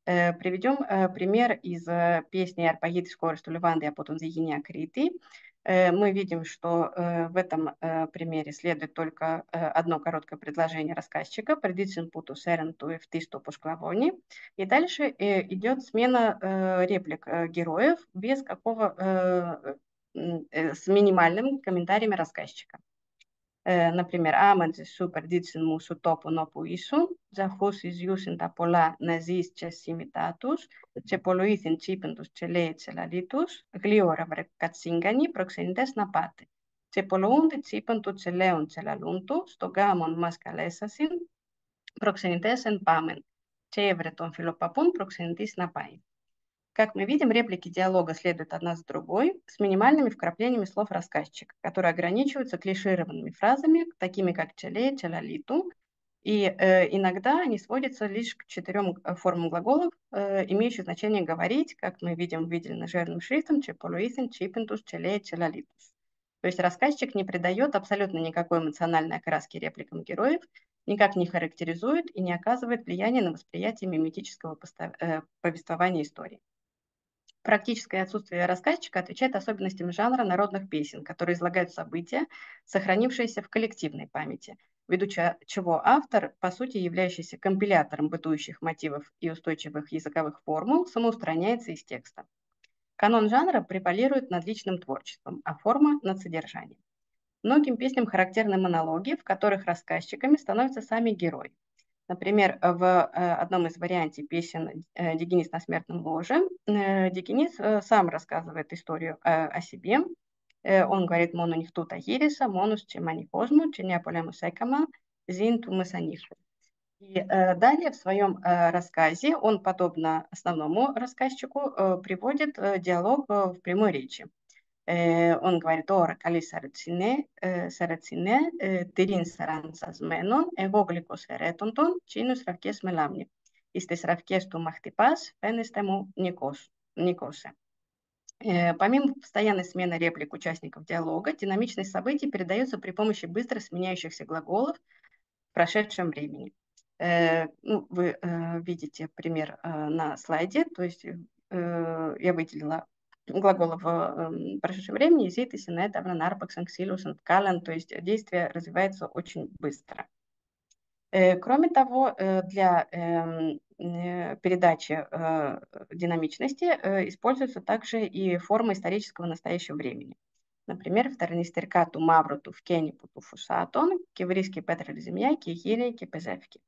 Speaker 3: Приведем пример из песни «Арпагиты скоросту Леванды, а потом Зигиня Криты», Э, мы видим, что э, в этом э, примере следует только одно короткое предложение рассказчика «Предицин путус эренту в тисту пушклавони». И дальше идет смена реплик героев без какого с минимальными комментариями рассказчика. Например, «Амадзи супер мусу топу нопу исун», αφού συζητούσαν τα πολλά να ναζί και σύμμητά τους, και πολλοήθην τσίπεν τους και λέει τσελαλί τους, γλίωρα βρε κατσίγκανοι προξενητές να πάτε. Και πολλοούνται τσίπεν του τσελέον τσελαλούν του, στον γάμον μας καλέσασιν, προξενητές εν πάμεν. Και έβρε τον φιλοπαπούν προξενητής να πάει. Как мы видим, реплики диалога следуют одна за другой с минимальными вкраплениями слов рассказчика, которые ограничиваются клишированными фразами, такими как «челе», «челалиту», И э, иногда они сводятся лишь к четырем э, формам глаголов, э, имеющих значение «говорить», как мы видим выделено жирным шрифтом «чеполуисен», «чипентус», «челе», «челалитус». То есть рассказчик не придает абсолютно никакой эмоциональной окраски репликам героев, никак не характеризует и не оказывает влияния на восприятие миметического постав... э, повествования истории. Практическое отсутствие рассказчика отвечает особенностям жанра народных песен, которые излагают события, сохранившиеся в коллективной памяти – ввиду чего автор, по сути являющийся компилятором бытующих мотивов и устойчивых языковых формул, самоустраняется из текста. Канон жанра препалирует над личным творчеством, а форма – над содержанием. Многим песням характерны монологи, в которых рассказчиками становятся сами герои. Например, в э, одном из вариантов песен э, Дегенис на смертном ложе» э, Дегенис сам рассказывает историю о себе, Э, он говорит мону тут ереса, монус чема не козму, не полему секама, зинту мысаниху. И э, далее в своем э, рассказе он, подобно основному рассказчику, э, приводит э, диалог э, в прямой речи. Э, он говорит «Ωρα καλή σαρατσινέ, ε, σαρατσινέ ε, τυρίν σαρανσασμένον, εγώ γλυκός ερέτων των, τσίνους ραυκές με λάμνη. Εις τις ραυκές του μαχτυπάς φαίνεστε Э, помимо постоянной смены реплик участников диалога, динамичность событий передается при помощи быстро сменяющихся глаголов в прошедшем времени. Э, ну, вы э, видите пример на слайде, то есть я выделила глаголы в эм, прошедшем времени «зит» и «синет», то есть действие развивается очень быстро. Э, кроме того, э, для эм, э, передачи динамичности используются также и формы исторического настоящего времени. Например, в вторнистеркату мавруту в кенипуту фусаатон, кеврийский петролиземьяки, хирейки, пезевки.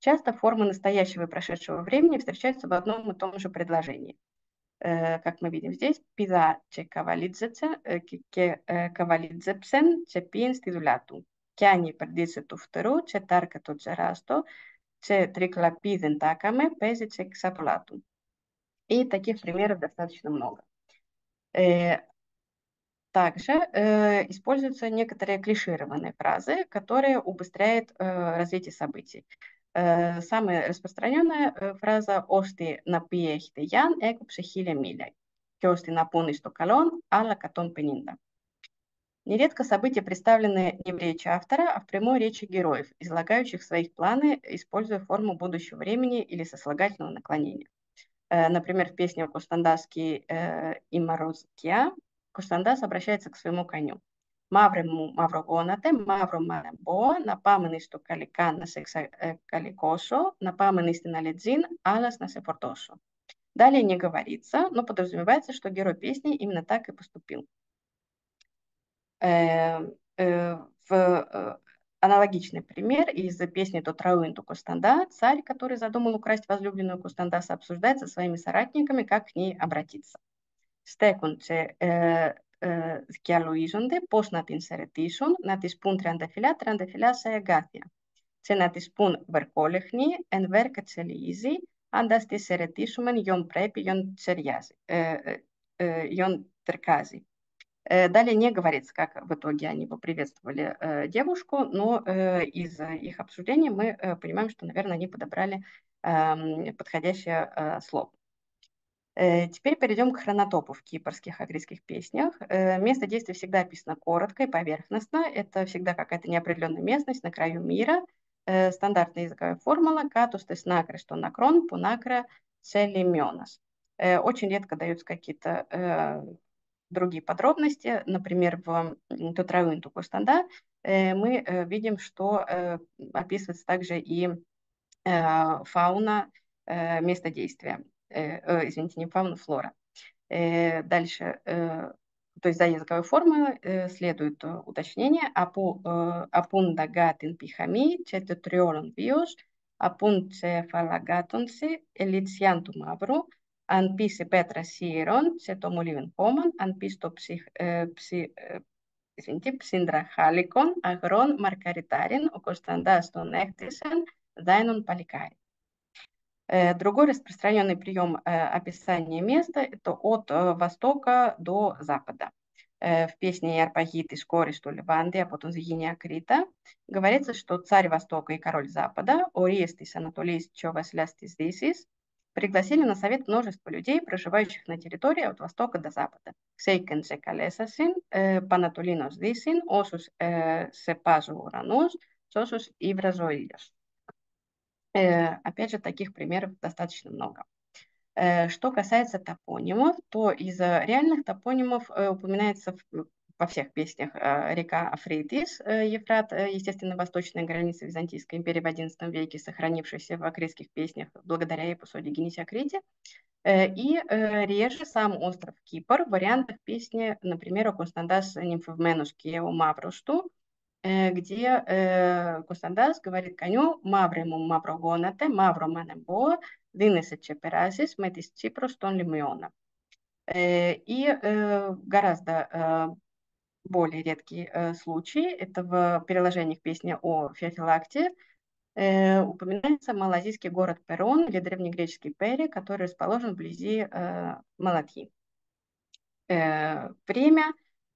Speaker 3: Часто формы настоящего и прошедшего времени встречаются в одном и том же предложении. Как мы видим здесь, пиза че кавалидзеце, ке кавалидзепсен, че пиен стидуляту, тя ни предица тувтару, че таркато джарасто, че триклопиден такаме, пези че ксаплату. И таких примеров достаточно много. Также э, используются некоторые клишированные фразы, которые убыстряют э, развитие событий. Э, самая распространенная э, фраза «Ости на пиехте ян эко пшехиля миля». «Кёсти на пуны что калон, алла катон пенинда». Нередко события представлены не в речи автора, а в прямой речи героев, излагающих свои планы, используя форму будущего времени или сослагательного наклонения. Э, например, в песне «Кустандаский э, и Морозкия а Кустандас обращается к своему коню. Маврему маврогонате, мавро манебо, напаме каликан на се э, каликосо, напаме на истина алас на се Далее не говорится, но подразумевается, что герой песни именно так и поступил. Э, э, в э, аналогичный пример из песни Тотрауин Кустанда, царь, который задумал украсть возлюбленную Кустандаса, να со своими соратниками, как к ней обратиться. Στέκονται ε, ε, και πώς να την σαιρετήσουν, να της πούν τριανταφυλά, τριανταφυλά σε εγκάθια. να της πούν βερκόλεχνη, εν βέρκα τσελίζει, αν τη σαιρετήσουμε γιον πρέπει, γιον τσεριάζει, Э, далее не говорится, как в итоге они поприветствовали э, девушку, но э, из их обсуждения мы э, понимаем, что, наверное, они подобрали эм, подходящее слово. Теперь перейдем к хронотопу в кипрских агрийских песнях. Место действия всегда описано коротко и поверхностно. Это всегда какая-то неопределенная местность на краю мира. Стандартная языковая формула «катус тес накре», что накрон, пунакре, целименос. Очень редко даются какие-то другие подробности, например, в Тутравин Тукуштанда, э, мы э, видим, что э, описывается также и фауна места действия, извините, не фауна, флора. Дальше, то есть за языковой формы следует уточнение «Апу, «Апунда гатин пихами четутриолон виош», «Апун цефалагатунси элициантум авру», αν πεις сирон, πέτρα σιερών, σε το μολύβιν χώμαν, αν πεις το ψυχ, ε, ψι, ψυντραχάλικον, αγρόν μαρκαριτάριν, ο Κωνσταντάς τον Другой распространенный прием э, описания места – это от э, востока до запада. Э, в песне «Арпагит» из «Користу Леванды» а потом «Зигиния Акрита» говорится, что царь Востока и король Запада, Ориестис Анатолийс Човас Лястис Дисис, пригласили на совет множество людей, проживающих на территории от востока до запада. Сейкенсе калесасин, э, панатулинос дисин, осус э, сепазу уранус, сосус и вразоидос. Э, опять же, таких примеров достаточно много. Что касается топонимов, то из реальных топонимов упоминается во всех песнях а, река Афрейдис, э, Евфрат, э, естественно, восточная граница Византийской империи в XI веке, сохранившаяся в акритских песнях благодаря эпосу Дигенесе Крити э, И реже сам остров Кипр в вариантах песни, например, о Констандас Нимфовменус Киео Маврушту, где Констандас говорит коню «Мавремум маврогонате, мавроманем боа, дынесе чеперасис, метис Ципрус тон лимиона». И гораздо более редкий э, случай. Это в переложениях песни о Феофилакте э, упоминается малазийский город Перун или древнегреческий Пери, который расположен вблизи э, Малатьи. Э, время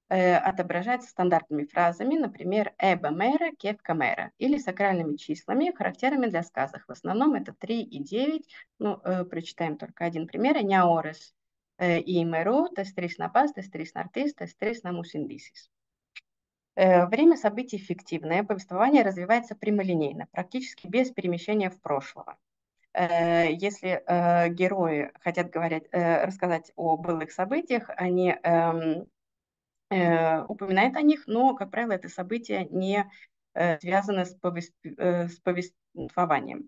Speaker 3: э, отображается стандартными фразами, например, «эба мэра», «кепка мэра» или сакральными числами, характерными для сказок. В основном это 3 и 9, ну, э, прочитаем только один пример, «няорес» ε, ημερού, τις τρεις να πας, τις τρεις να έρθεις, τις τρεις να μου συνδύσεις. Время событий эффективное. повествование развивается прямолинейно, практически без перемещения в прошлое. Э, если э, герои хотят говорить, э, рассказать о былых событиях, они эм, упоминают о них, но, как правило, это события не связаны с повествованием.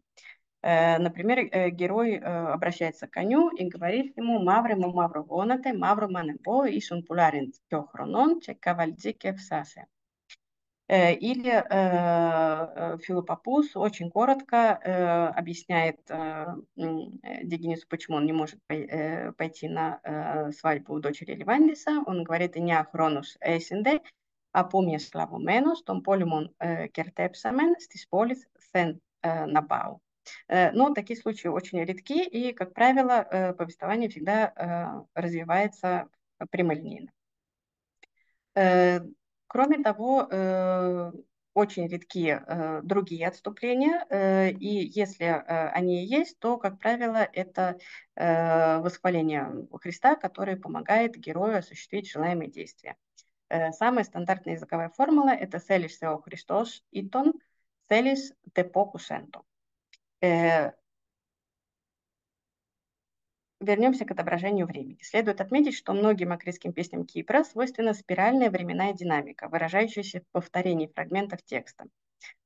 Speaker 3: Э, например, э, герой э, обращается к коню и говорит ему «Маврему мавру гонате, мавру мане манебо, ишун пуларин тёхронон, чекавальдзике всасе». Или Филопопус очень коротко объясняет Дегенису, почему он не может пойти на свадьбу у дочери Левандиса. Он говорит «Иня хронуш эсинде, а σκλαβωμένος, τον πόλεμον ε, κερτέψαμεν, στις πόλεις θεν ε, να Э, но такие случаи очень редки, и, как правило, э, повествование всегда э, развивается прямолинейно. Кроме того, очень редкие другие отступления, и если они есть, то, как правило, это э, восхваление Христа, которое помогает герою осуществить желаемые действия. самая стандартная языковая формула – это «целишь сео Христос итон, целишь те покушенту». Э, вернемся к отображению времени. Следует отметить, что многим акрийским песням Кипра свойственна спиральная временная динамика, выражающаяся в повторении фрагментов текста.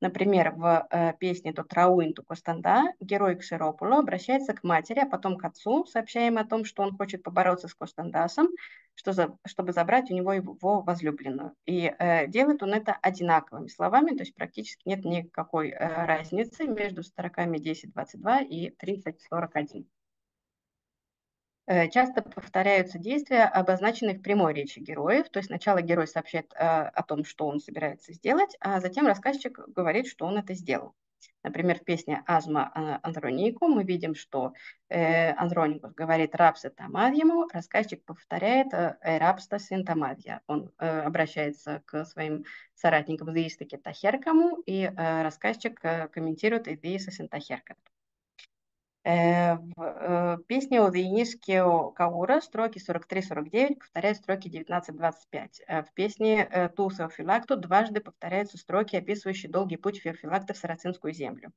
Speaker 3: Например, в э, песне «Тотрауин Тукостанда» герой Кширопула обращается к матери, а потом к отцу, сообщая им о том, что он хочет побороться с Костандасом, что за, чтобы забрать у него его возлюбленную. И э, делает он это одинаковыми словами, то есть практически нет никакой э, разницы между строками 10.22 и 30.41. Э, часто повторяются действия, обозначенные в прямой речи героев. То есть сначала герой сообщает э, о том, что он собирается сделать, а затем рассказчик говорит, что он это сделал. Например, в песне «Азма а, Андронику» мы видим, что э, Андроникус говорит «рапса тамадьему», рассказчик повторяет э, «рапста сын тамадья». Он обращается к своим соратникам Деистаке Тахеркому, и рассказчик комментирует «Идеиса сын Тахеркату». Э, э, э, в песне у Даинишки Каура строки 43-49 повторяют строки 19-25. В песне Туса Филакту дважды повторяются строки, описывающие долгий путь Феофилакта в Сарацинскую землю.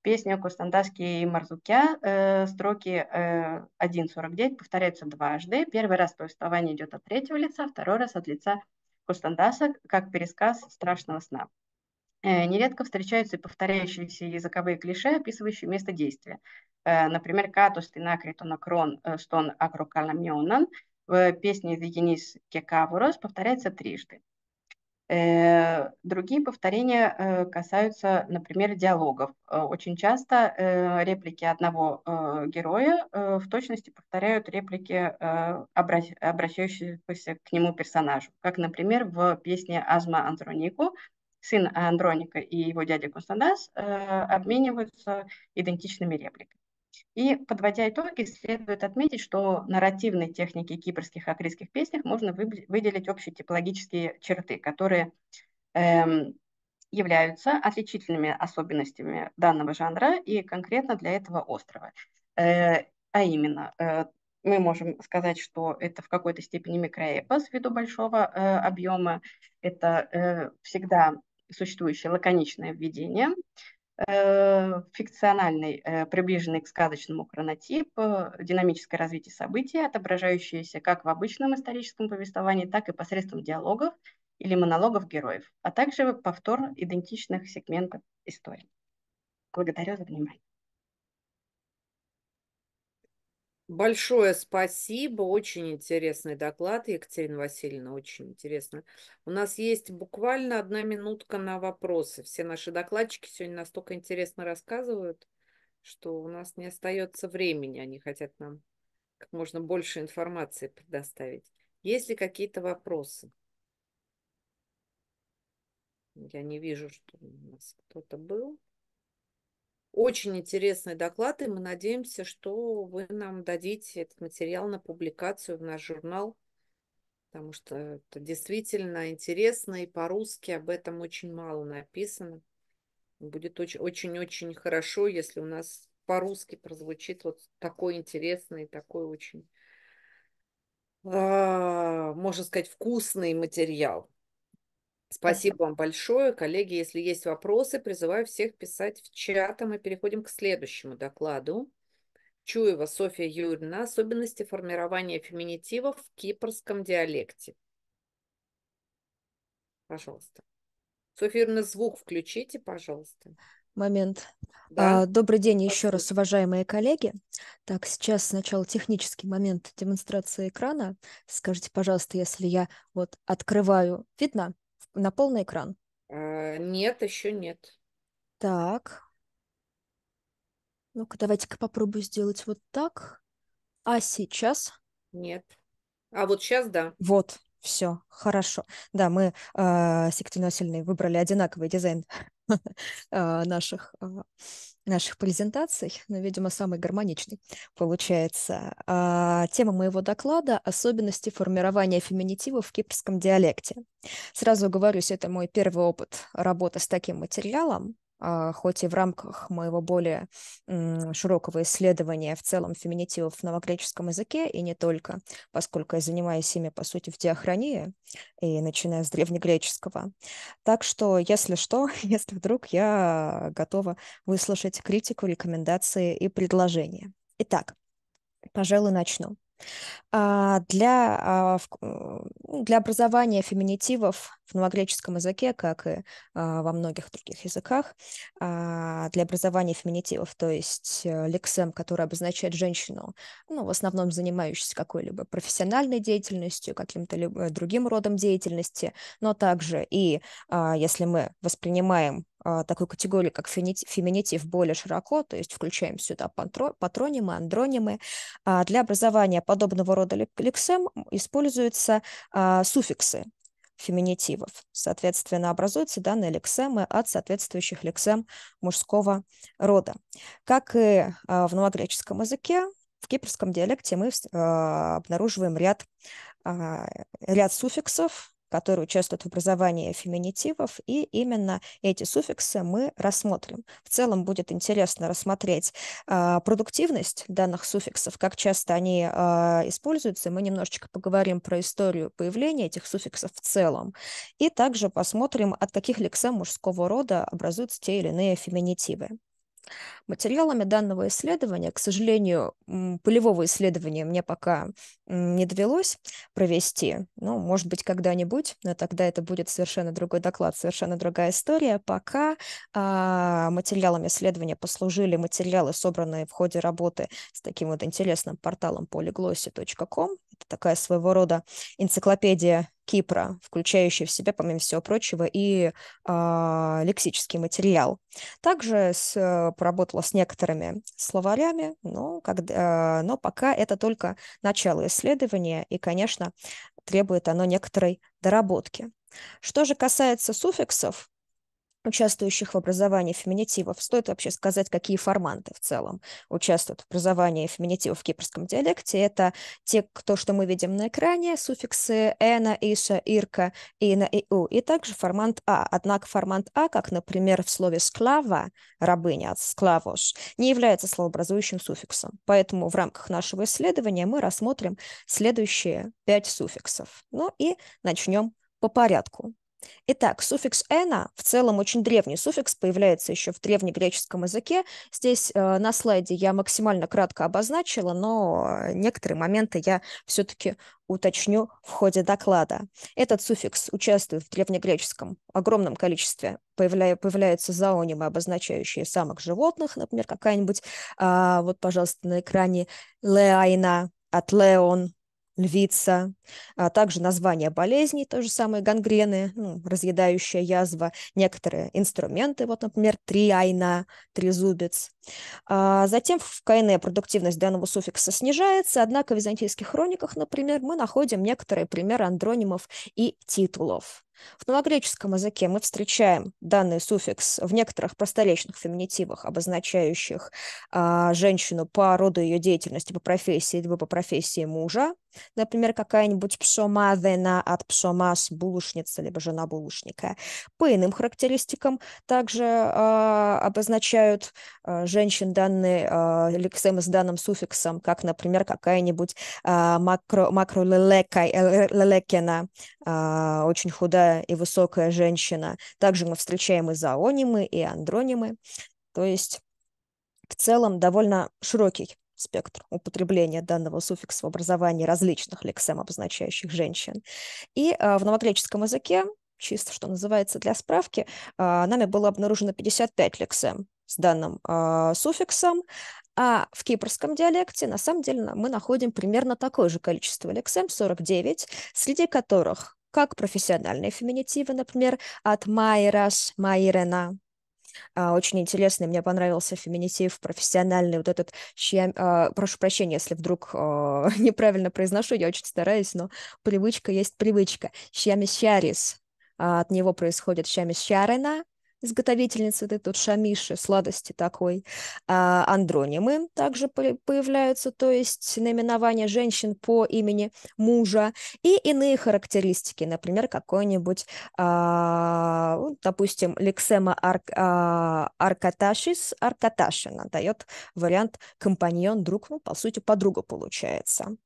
Speaker 3: В песне Костандашки и Марзукя э, строки э, 1.49 повторяются дважды. Первый раз повествование идет от третьего лица, второй раз от лица Костандаса, как пересказ страшного сна. Нередко встречаются и повторяющиеся языковые клише, описывающие место действия. Э, например, «Катус тинакритона крон, стон э, агрокаламнионан» в песне «Денис Кекавурос» повторяется трижды. Э, другие повторения касаются, например, диалогов. Очень часто реплики одного героя в точности повторяют реплики обращающегося к нему персонажу, как, например, в песне «Азма Андронику» сын Андроника и его дядя Константас обмениваются идентичными репликами. И, подводя итоги, следует отметить, что нарративной техники кипрских и акритских песнях можно выделить общие типологические черты, которые эм, являются отличительными особенностями данного жанра и конкретно для этого острова. Э, а именно, э, мы можем сказать, что это в какой-то степени микроэпос ввиду большого э, объема. Это э, всегда существующее лаконичное введение, Э, фикциональный, э, приближенный к сказочному хронотип, динамическое развитие событий, отображающееся как в обычном историческом повествовании, так и посредством диалогов или монологов героев, а также повтор идентичных сегментов истории. Благодарю за внимание.
Speaker 1: Большое спасибо, очень интересный доклад, Екатерина Васильевна, очень интересно. У нас есть буквально одна минутка на вопросы. Все наши докладчики сегодня настолько интересно рассказывают, что у нас не остается времени, они хотят нам как можно больше информации предоставить. Есть ли какие-то вопросы? Я не вижу, что у нас кто-то был. Очень интересный доклад, и мы надеемся, что вы нам дадите этот материал на публикацию в наш журнал, потому что это действительно интересно, и по-русски об этом очень мало написано. Будет очень-очень хорошо, если у нас по-русски прозвучит вот такой интересный, такой очень, а, можно сказать, вкусный материал. Спасибо вам большое. Коллеги, если есть вопросы, призываю всех писать в чат, а мы переходим к следующему докладу. Чуева Софья Юрьевна. Особенности формирования феминитивов в кипрском диалекте. Пожалуйста. Софья Юрьевна, звук включите, пожалуйста.
Speaker 4: Момент. Да. А, добрый день еще раз, уважаемые коллеги. Так, сейчас сначала технический момент демонстрации экрана. Скажите, пожалуйста, если я вот открываю, видно? на полный экран?
Speaker 1: Э, нет, еще нет.
Speaker 4: Так. Ну-ка, давайте-ка попробую сделать вот так. А сейчас?
Speaker 1: Нет. А вот сейчас да.
Speaker 4: Вот, все, хорошо. Да, мы э, с Екатериной Васильевной выбрали одинаковый дизайн (laughs) э, наших э, наших презентаций, но, видимо, самый гармоничный получается. А, тема моего доклада – особенности формирования феминитива в кипрском диалекте. Сразу говорюсь, это мой первый опыт работы с таким материалом. А, хоть и в рамках моего более широкого исследования в целом феминитивов в новогреческом языке, и не только, поскольку я занимаюсь ими, по сути, в диахронии, и начиная с древнегреческого. Так что, если что, (laughs) если вдруг, я готова выслушать критику, рекомендации и предложения. Итак, пожалуй, начну. А, для, а, ну, для образования феминитивов в новогреческом языке, как и а, во многих других языках, для образования феминитивов, то есть э, лексем, который обозначает женщину, ну, в основном занимающуюся какой-либо профессиональной деятельностью, каким-то другим родом деятельности, но также и если мы воспринимаем а, такой категории, как феминитив, более широко, то есть включаем сюда патронимы, андронимы. А, для образования подобного рода лексем используются а, суффиксы феминитивов. Соответственно, образуются данные лексемы от соответствующих лексем мужского рода. Как и в новогреческом языке, в кипрском диалекте мы обнаруживаем ряд, ряд суффиксов, которые участвуют в образовании феминитивов, и именно эти суффиксы мы рассмотрим. В целом будет интересно рассмотреть а, продуктивность данных суффиксов, как часто они а, используются. Мы немножечко поговорим про историю появления этих суффиксов в целом. И также посмотрим, от каких лексем мужского рода образуются те или иные феминитивы. Материалами данного исследования, к сожалению, полевого исследования мне пока не довелось провести, ну, может быть, когда-нибудь, но тогда это будет совершенно другой доклад, совершенно другая история. Пока а, материалами исследования послужили материалы, собранные в ходе работы с таким вот интересным порталом polyglossi.com. Это такая своего рода энциклопедия Кипра, включающий в себя, помимо всего прочего, и э, лексический материал. Также с, э, поработала с некоторыми словарями, но, когда, э, но пока это только начало исследования, и, конечно, требует оно некоторой доработки. Что же касается суффиксов, участвующих в образовании феминитивов. Стоит вообще сказать, какие форманты в целом участвуют в образовании феминитивов в кипрском диалекте. Это те, кто, что мы видим на экране, суффиксы «эна», «иша», «ирка», «ина» и «у». И также формант «а». Однако формант «а», как, например, в слове «склава», «рабыня», «склавош», не является словообразующим суффиксом. Поэтому в рамках нашего исследования мы рассмотрим следующие пять суффиксов. Ну и начнем по порядку. Итак, суффикс «эна» в целом очень древний суффикс, появляется еще в древнегреческом языке. Здесь э, на слайде я максимально кратко обозначила, но некоторые моменты я все-таки уточню в ходе доклада. Этот суффикс участвует в древнегреческом огромном количестве. Появля... Появляются заонимы, обозначающие самых животных, например, какая-нибудь, э, вот, пожалуйста, на экране «леайна» от «леон», львица, а также название болезней, то же самое гангрены, ну, разъедающая язва, некоторые инструменты, вот, например, триайна, трезубец. А затем в КНЭ продуктивность данного суффикса снижается, однако в византийских хрониках, например, мы находим некоторые примеры андронимов и титулов. В новогреческом языке мы встречаем данный суффикс в некоторых просторечных феминитивах, обозначающих а, женщину по роду ее деятельности, по профессии, либо по профессии мужа например, какая-нибудь пшомазена от пшомаз булушница либо жена булушника. По иным характеристикам также э, обозначают э, женщин данные э, а, лексемы с данным суффиксом, как, например, какая-нибудь э, макро, макролелекай, э, лелекена, э, очень худая и высокая женщина. Также мы встречаем и заонимы, и андронимы. То есть в целом довольно широкий спектр употребления данного суффикса в образовании различных лексем, обозначающих женщин. И э, в новогреческом языке, чисто что называется для справки, э, нами было обнаружено 55 лексем с данным э, суффиксом, а в кипрском диалекте, на самом деле, мы находим примерно такое же количество лексем, 49, среди которых как профессиональные феминитивы, например, от «майрас», «майрена», а, очень интересный, мне понравился феминитив, профессиональный, вот этот, чья... А, прошу прощения, если вдруг а, (laughs) неправильно произношу, я очень стараюсь, но привычка есть привычка. Щамис от него происходит Шамис изготовительница этой тут шамиши, сладости такой, а, андронимы также появляются, то есть наименование женщин по имени мужа и иные характеристики, например, какой-нибудь, а, допустим, лексема арк, а, аркаташис, аркаташина, дает вариант компаньон, друг, ну, по сути, подруга получается.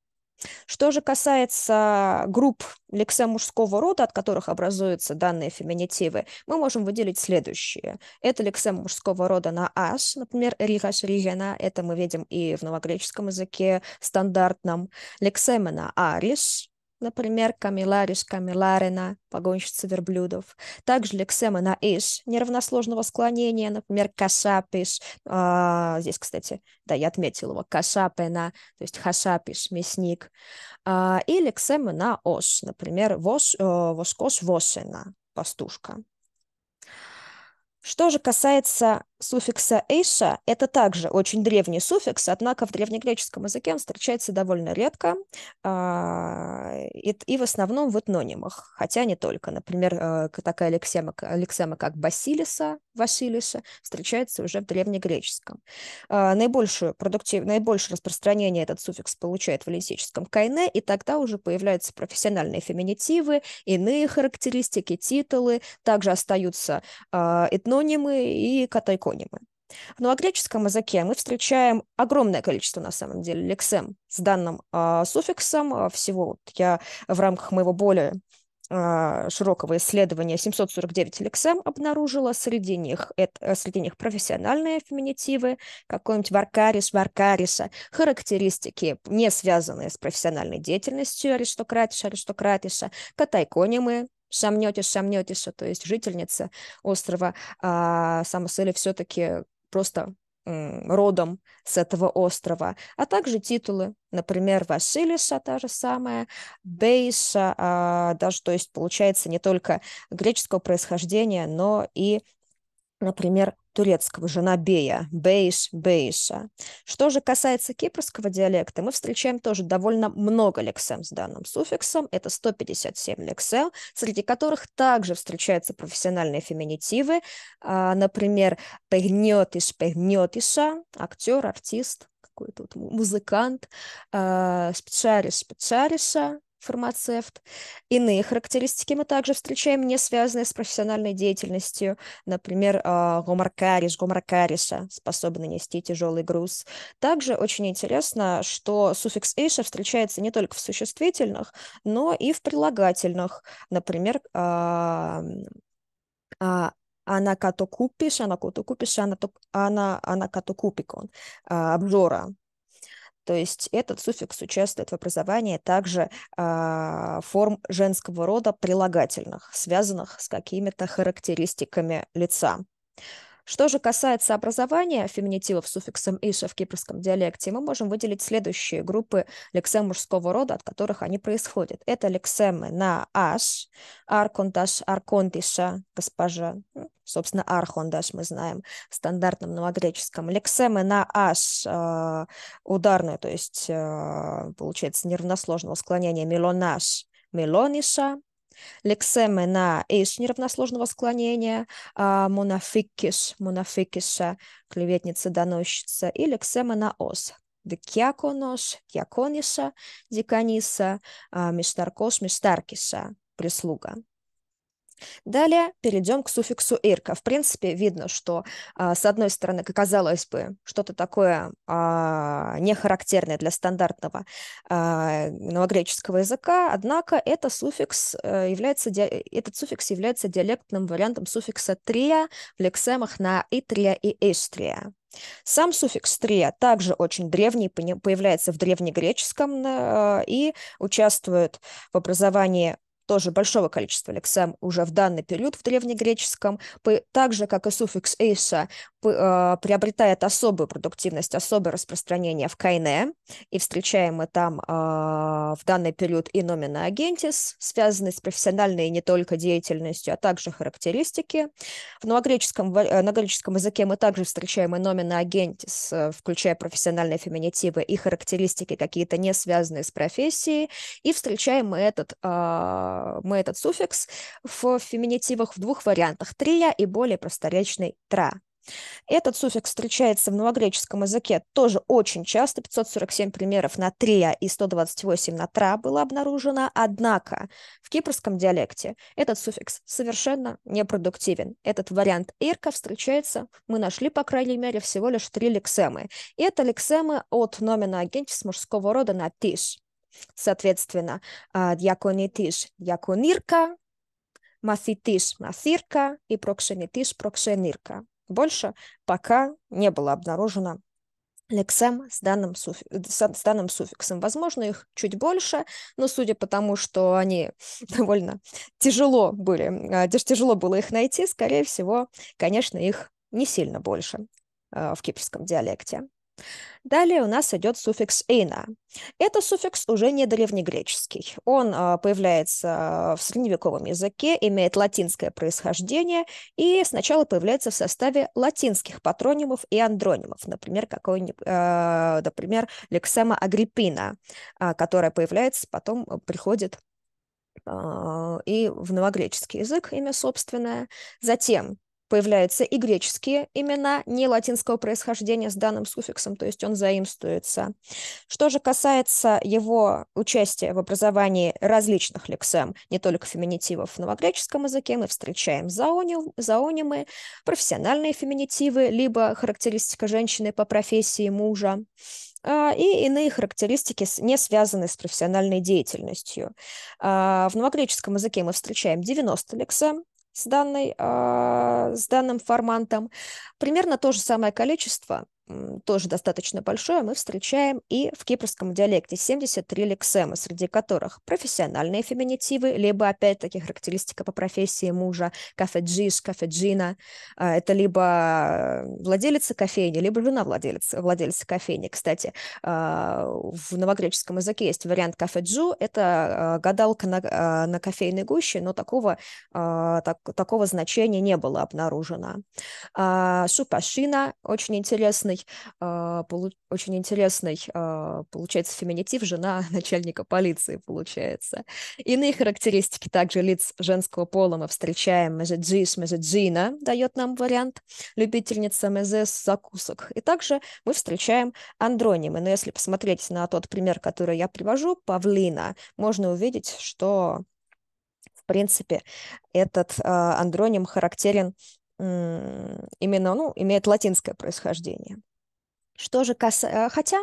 Speaker 4: Что же касается групп лексе мужского рода, от которых образуются данные феминитивы, мы можем выделить следующие. Это лексе мужского рода на «аш», например, «ригаш ригена», это мы видим и в новогреческом языке стандартном. Лексема на «ариш», Например, Камилариш Камиларина, погонщица верблюдов. Также лексема на иш, неравносложного склонения, например, кашапиш. А, здесь, кстати, да, я отметила его, кашапена, то есть хашапиш, мясник. А, и лексема на ош, например, вош, э, вошкош вошена, пастушка. Что же касается суффикса «эйша» — это также очень древний суффикс, однако в древнегреческом языке он встречается довольно редко а, и в основном в этнонимах, хотя не только. Например, э, такая лексема, лексема как «басилиса», Василиша встречается уже в древнегреческом. А, наибольшую продуктив... Наибольшее распространение этот суффикс получает в линсическом «кайне», и тогда уже появляются профессиональные феминитивы, иные характеристики, титулы, также остаются а, этнонимы и катайку акронимы. Ну, а в новогреческом языке мы встречаем огромное количество, на самом деле, лексем с данным э, суффиксом. А, всего вот я в рамках моего более э, широкого исследования 749 лексем обнаружила. Среди них, это, э, среди них профессиональные феминитивы, какой-нибудь варкарис, варкариса, характеристики, не связанные с профессиональной деятельностью аристократиша, аристократиша, катайконимы, Шамнетис, Шамнетиса, то есть жительница острова а, Самосели все-таки просто родом с этого острова, а также титулы, например, Василиса, та же самая, Бейса, а, даже, то есть, получается, не только греческого происхождения, но и например, турецкого, жена Бея, Бейш, Бейша. Что же касается кипрского диалекта, мы встречаем тоже довольно много лексем с данным суффиксом, это 157 лексем, среди которых также встречаются профессиональные феминитивы, а, например, пегнетиш, пегнетиша, актер, артист, какой-то вот музыкант, а, спецарис, спецариса, фармацевт. Иные характеристики мы также встречаем, не связанные с профессиональной деятельностью. Например, а, гомаркарис, гомаркариса способны нести тяжелый груз. Также очень интересно, что суффикс «эйша» встречается не только в существительных, но и в прилагательных. Например, она а, а, катокупиш, она кутокупиш, она, она, она катокупикон, обжора. То есть этот суффикс участвует в образовании также э, форм женского рода прилагательных, связанных с какими-то характеристиками лица. Что же касается образования феминитивов с суффиксом «иша» в кипрском диалекте, мы можем выделить следующие группы лексем мужского рода, от которых они происходят. Это лексемы на «аш», «арконташ», «арконтиша», «госпожа», ну, собственно, «архондаш» мы знаем в стандартном новогреческом. Лексемы на «аш» э, ударную, то есть, э, получается, нервносложного склонения «мелонаш», «мелониша», лексемы на «иш» неравносложного склонения, а, монофикиш, монофикиша, клеветница, доносчица, и лексемы на «ос», декиаконош, диакониша, дикониса, «а, миштаркош, миштаркиша, прислуга. Далее перейдем к суффиксу «ирка». В принципе, видно, что, а, с одной стороны, казалось бы, что-то такое а, нехарактерное для стандартного а, новогреческого языка, однако этот суффикс э, является, этот суффикс является диалектным вариантом суффикса «трия» в лексемах на «итрия» и «истрия». Сам суффикс «трия» также очень древний, появляется в древнегреческом э, и участвует в образовании тоже большого количества лексем уже в данный период в древнегреческом, так же, как и суффикс «эйса» А, приобретает особую продуктивность, особое распространение в Кайне, и встречаем мы там а, в данный период и номина агентис, связанный с профессиональной и не только деятельностью, а также характеристики. В ну, новогреческом, а э, на греческом языке мы также встречаем и номина агентис, э, включая профессиональные феминитивы и характеристики какие-то не связанные с профессией, и встречаем мы этот, мы этот суффикс в феминитивах в двух вариантах – трия и более просторечный тра. Этот суффикс встречается в новогреческом языке тоже очень часто. 547 примеров на трия и 128 на тра было обнаружено. Однако в кипрском диалекте этот суффикс совершенно непродуктивен. Этот вариант ирка встречается, мы нашли, по крайней мере, всего лишь три лексемы. И это лексемы от номена агентис мужского рода на тиш. Соответственно, а, дьяконитиш – дьяконирка, маситиш – масирка и прокшенитиш – прокшенирка больше, пока не было обнаружено лексем с данным, суфф... с данным суффиксом. Возможно, их чуть больше, но судя по тому, что они (laughs) довольно тяжело были, а, тяжело было их найти, скорее всего, конечно, их не сильно больше а, в кипрском диалекте. Далее у нас идет суффикс «эйна». Это суффикс уже не древнегреческий. Он а, появляется а, в средневековом языке, имеет латинское происхождение и сначала появляется в составе латинских патронимов и андронимов, например, какой-нибудь, а, например, лексема агриппина, которая появляется, потом приходит и в новогреческий язык имя собственное. Затем появляются и греческие имена не латинского происхождения с данным суффиксом, то есть он заимствуется. Что же касается его участия в образовании различных лексем, не только феминитивов в новогреческом языке, мы встречаем заоним, заонимы, профессиональные феминитивы, либо характеристика женщины по профессии мужа а, и иные характеристики, не связанные с профессиональной деятельностью. А, в новогреческом языке мы встречаем 90 лексем, с, данной, а, с данным формантом. Примерно то же самое количество тоже достаточно большое, а мы встречаем и в кипрском диалекте 73 лексемы, среди которых профессиональные феминитивы, либо опять-таки характеристика по профессии мужа, кафеджиш, кафеджина, а, это либо владелица кофейни, либо жена владелица, владелица кофейни. Кстати, а, в новогреческом языке есть вариант кафеджу, это гадалка на, на кофейной гуще, но такого, так, такого значения не было обнаружено. Шупашина, очень интересно, интересной, а, очень интересный, а, получается, феминитив, жена (laughs) начальника полиции, получается. Иные характеристики также лиц женского пола мы встречаем. Мезеджис, мезеджина дает нам вариант, любительница мезес, закусок. И также мы встречаем андронимы. Но если посмотреть на тот пример, который я привожу, павлина, можно увидеть, что в принципе, этот э, андроним характерен именно, ну, имеет латинское происхождение. Что же касается... Э, хотя,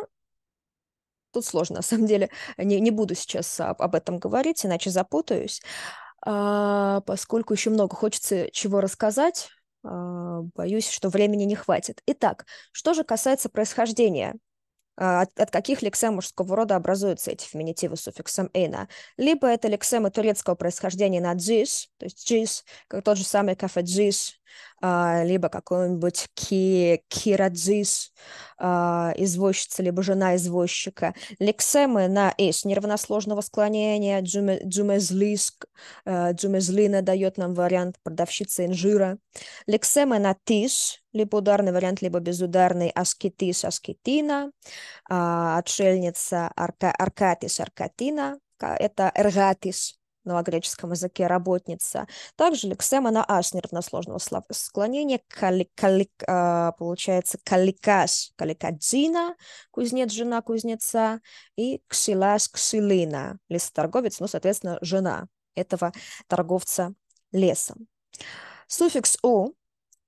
Speaker 4: тут сложно, на самом деле, не, не буду сейчас об, этом говорить, иначе запутаюсь, а, поскольку еще много хочется чего рассказать, а, боюсь, что времени не хватит. Итак, что же касается происхождения а, от, от каких лексем мужского рода образуются эти феминитивы с суффиксом «эйна». Либо это лексемы турецкого происхождения на «джиш», то есть «джиш», как тот же самый «кафе джиш», а, либо какой-нибудь Ки, Кираджиш, а, извозчица, либо жена извозчика. Лексемы на «эс» неравносложного склонения, джуме, джумезлиск, а, джумезлина дает нам вариант продавщица инжира. Лексемы на «тиш», либо ударный вариант, либо безударный аскетис, аскетина, отшельница арка, аркатис, аркатина, это эргатис, на греческом языке работница. Также лексема на аш неравносложного склонения, кали, кали, а, получается каликаш, каликаджина, кузнец, жена кузнеца, и кшилаш, кшилина, лесоторговец, ну, соответственно, жена этого торговца лесом. Суффикс «у»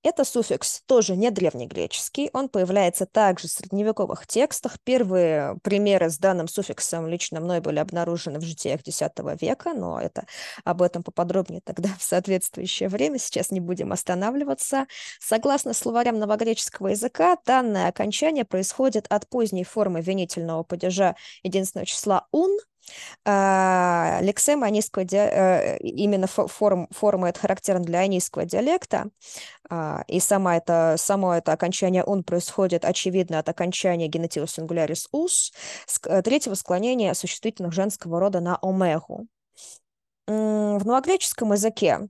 Speaker 4: Это суффикс тоже не древнегреческий, он появляется также в средневековых текстах. Первые примеры с данным суффиксом лично мной были обнаружены в житиях X века, но это об этом поподробнее тогда в соответствующее время, сейчас не будем останавливаться. Согласно словарям новогреческого языка, данное окончание происходит от поздней формы винительного падежа единственного числа «ун», а, Лексема анийского ди... Э, именно форм, форма это характерна для анийского диалекта, а, и сама это, само это окончание он происходит, очевидно, от окончания генетивус сингулярис «ус», э, третьего склонения существительных женского рода на «омегу». В новогреческом языке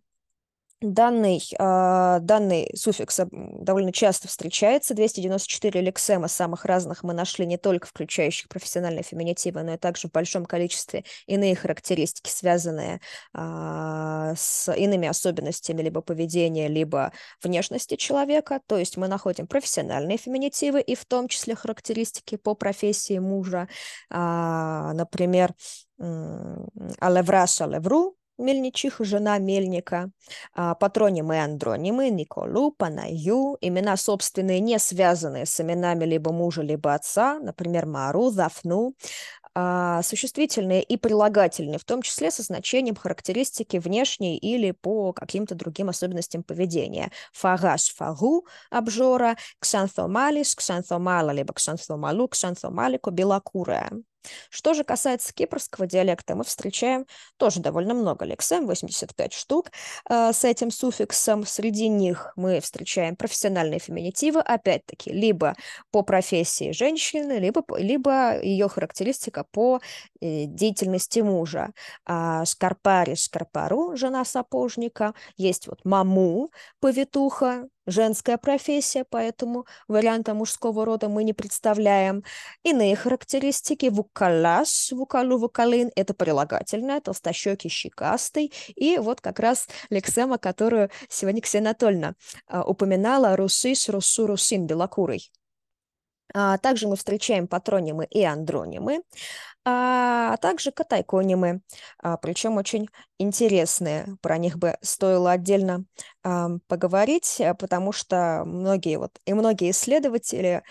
Speaker 4: Данный, а, данный суффикс довольно часто встречается. 294 лексема самых разных мы нашли не только включающих профессиональные феминитивы, но и также в большом количестве иные характеристики, связанные а, с иными особенностями либо поведения, либо внешности человека. То есть мы находим профессиональные феминитивы и в том числе характеристики по профессии мужа. А, например, «алевраш алевру» мельничих жена мельника, а, патронимы и андронимы, Николу, Панаю, имена собственные, не связанные с именами либо мужа, либо отца, например, Мару, Зафну, а, существительные и прилагательные, в том числе со значением характеристики внешней или по каким-то другим особенностям поведения. Фагаш фагу – обжора, ксанфомалис, ксанфомала, либо ксанфомалу, ксанфомалику – белокурая. Что же касается кипрского диалекта, мы встречаем тоже довольно много лексем, 85 штук э, с этим суффиксом. Среди них мы встречаем профессиональные феминитивы, опять-таки, либо по профессии женщины, либо, либо ее характеристика по э, деятельности мужа. Шкарпари, а, шкарпару, жена сапожника. Есть вот маму, повитуха, женская профессия, поэтому варианта мужского рода мы не представляем. Иные характеристики – вукалаш, вукалу, вукалин – это прилагательное, толстощекий, щекастый. И вот как раз лексема, которую сегодня Ксения Анатольевна а, упоминала – русиш, русу, русин, белокурый. А, также мы встречаем патронимы и андронимы. А, а также катайку аниме, а, причем очень интересные. Про них бы стоило отдельно поговорить, а, потому что многие вот и многие исследователи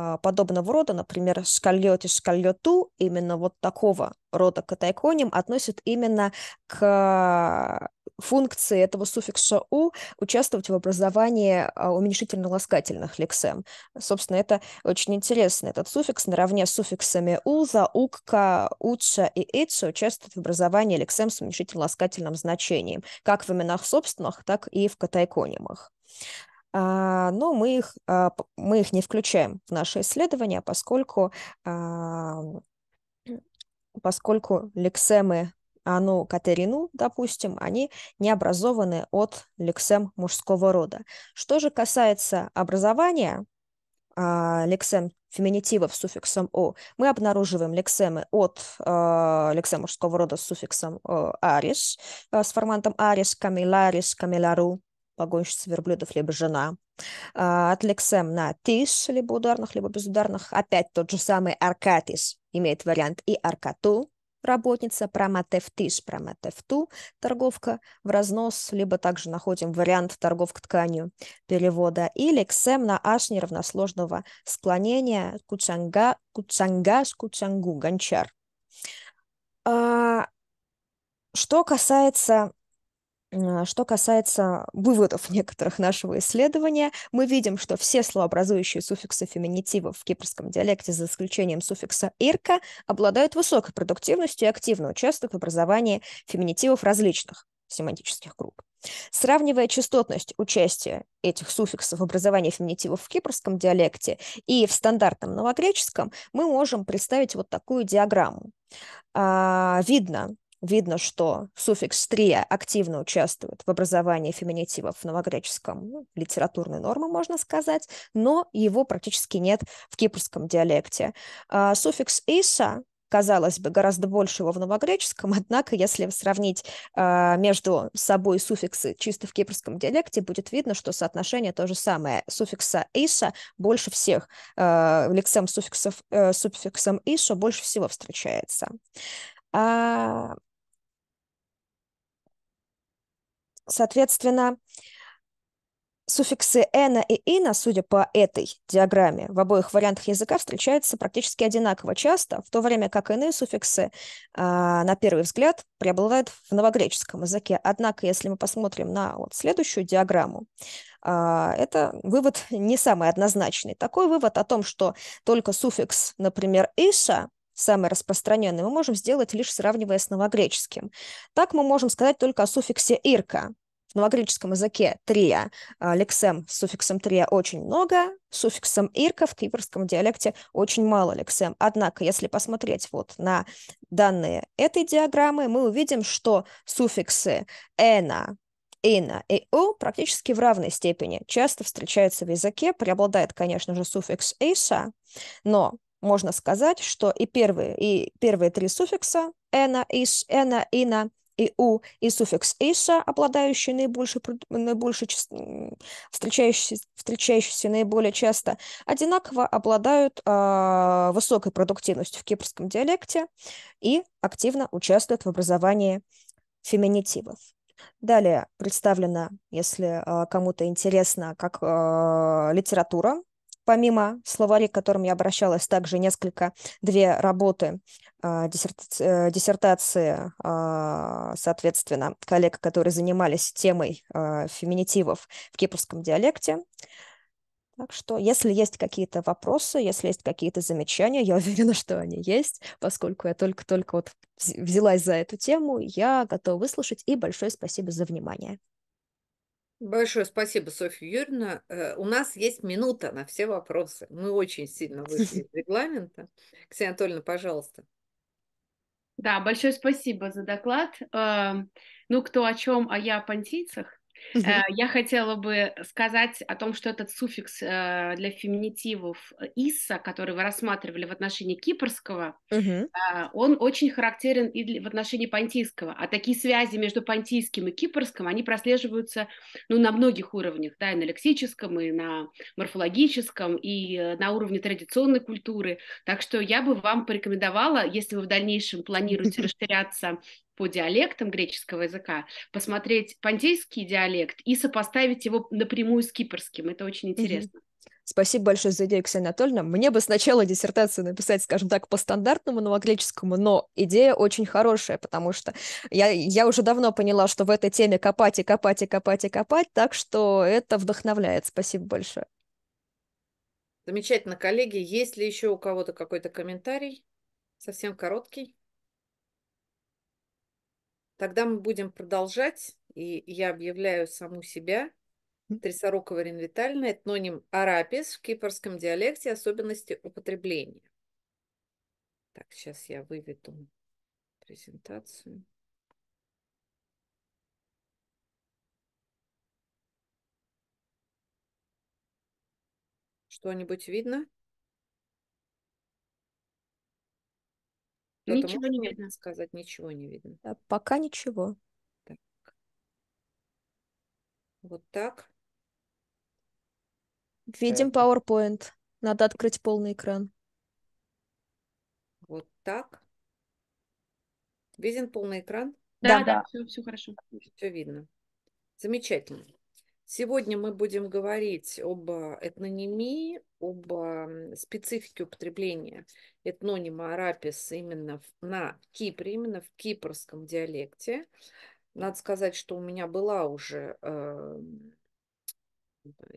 Speaker 4: а, подобного рода, например, шкальоте, шкальоту, именно вот такого рода катайконим относят именно к функции этого суффикса «у» участвовать в образовании а, уменьшительно-ласкательных лексем. Собственно, это очень интересно. Этот суффикс наравне с суффиксами «уза», «укка», «уча» и «итша» участвует в образовании лексем с уменьшительно-ласкательным значением, как в именах собственных, так и в катайконимах. А, но мы их, а, мы их не включаем в наши исследования, поскольку, а, поскольку лексемы Ану Катерину, допустим, они не образованы от лексем мужского рода. Что же касается образования лексем феминитивов с суффиксом «о», мы обнаруживаем лексемы от э, лексем мужского рода с суффиксом э, «арис», э, с формантом «арис», «камиларис», «камилару», погонщица верблюдов, либо жена. А, от лексем на тиш, либо ударных, либо безударных. Опять тот же самый Аркатис имеет вариант и аркату, работница, проматев проматев ту торговка в разнос, либо также находим вариант торговка тканью перевода, или ксем на аш неравносложного склонения, кучанга, кучангаш, кучангу, гончар. А, что касается что касается выводов (laughs) некоторых нашего исследования, мы видим, что все словообразующие суффиксы феминитивов в кипрском диалекте, за исключением суффикса «ирка», обладают высокой продуктивностью и активно участвуют в образовании феминитивов различных семантических групп. Сравнивая частотность участия этих суффиксов в образовании феминитивов в кипрском диалекте и в стандартном новогреческом, мы можем представить вот такую диаграмму. А, видно, видно, что суффикс «стрия» активно участвует в образовании феминитивов в новогреческом ну, литературной нормы, можно сказать, но его практически нет в кипрском диалекте. А, суффикс «иса» казалось бы, гораздо больше его в новогреческом, (laughs) однако, если сравнить э, между собой суффиксы чисто в кипрском диалекте, будет видно, что соотношение то же самое. Суффикса «иса» больше всех, э, лексем суффиксов, э, суффиксом «иса» больше всего встречается. А, Соответственно, суффиксы «эна» и «ина», судя по этой диаграмме, в обоих вариантах языка встречаются практически одинаково часто, в то время как иные суффиксы, а, на первый взгляд, преобладают в новогреческом языке. Однако, если мы посмотрим на вот следующую диаграмму, а, это вывод не самый однозначный. Такой вывод о том, что только суффикс, например, «иша», самое распространенное, мы можем сделать лишь сравнивая с новогреческим. Так мы можем сказать только о суффиксе «ирка». В новогреческом языке «трия» а, лексем с суффиксом «трия» очень много, суффиксом «ирка» в кипрском диалекте очень мало лексем. Однако, если посмотреть вот на данные этой диаграммы, мы увидим, что суффиксы «эна», «ина» и «у» практически в равной степени часто встречаются в языке. Преобладает, конечно же, суффикс «эйса», но можно сказать, что и первые, и первые три суффикса «эна», -ис, «эна», «ина» и «у» и суффикс -иса, обладающий наибольшей, наибольшей встречающийся, встречающийся наиболее часто, одинаково обладают э, высокой продуктивностью в кипрском диалекте и активно участвуют в образовании феминитивов. Далее представлена, если э, кому-то интересно, как э, литература помимо словарей, к которым я обращалась, также несколько, две работы, а, э, диссертации, а, соответственно, коллег, которые занимались темой а, феминитивов в кипрском диалекте. Так что, если есть какие-то вопросы, если есть какие-то замечания, я (laughs) уверена, что они есть, поскольку я только-только вот взялась за эту тему, я готова выслушать, и большое спасибо за внимание.
Speaker 1: Большое спасибо, Софья Юрьевна. Э, у нас есть минута на все вопросы. Мы очень сильно вышли (laughs) из регламента. Ксения Анатольевна, пожалуйста.
Speaker 2: Да, большое спасибо за доклад. Эм, ну, кто о чем, а я о понтийцах. Э, я хотела бы сказать о том, что этот суффикс э, для феминитивов «иса», который вы рассматривали в отношении кипрского, uh он очень характерен и в отношении понтийского. А такие связи между понтийским и кипрским, они прослеживаются ну, на многих уровнях, да, и на лексическом, и на морфологическом, и на уровне традиционной культуры. Так что я бы вам порекомендовала, если вы в дальнейшем планируете (laughs) расширяться по диалектам греческого языка, посмотреть пантейский диалект и
Speaker 4: сопоставить его напрямую с кипрским. Это очень интересно. Спасибо большое за идею, Ксения Анатольевна. Мне бы сначала диссертацию написать, скажем так, по стандартному новогреческому, но идея очень хорошая, потому что я, я уже давно поняла, что в этой теме копать и копать и копать и копать, так что это вдохновляет. Спасибо большое.
Speaker 1: Замечательно, коллеги. Есть ли еще у кого-то какой-то комментарий? Совсем короткий. Тогда мы будем продолжать, и я объявляю саму себя. Трясорукова Ирина этноним арапис в кипрском диалекте, особенности употребления. Так, сейчас я выведу презентацию. Что-нибудь видно? ничего не видно. Сказать ничего не видно.
Speaker 4: Да, пока ничего. Так.
Speaker 1: Вот так.
Speaker 4: Видим так. PowerPoint. Надо открыть полный экран.
Speaker 1: Вот так. Виден полный экран?
Speaker 4: Да, да, да.
Speaker 2: Все, все хорошо.
Speaker 1: Все видно. Замечательно. Сегодня мы будем говорить об а, этнонимии, об специфике употребления этнонима арапис именно на Кипре, именно в кипрском диалекте. Надо сказать, что у меня была уже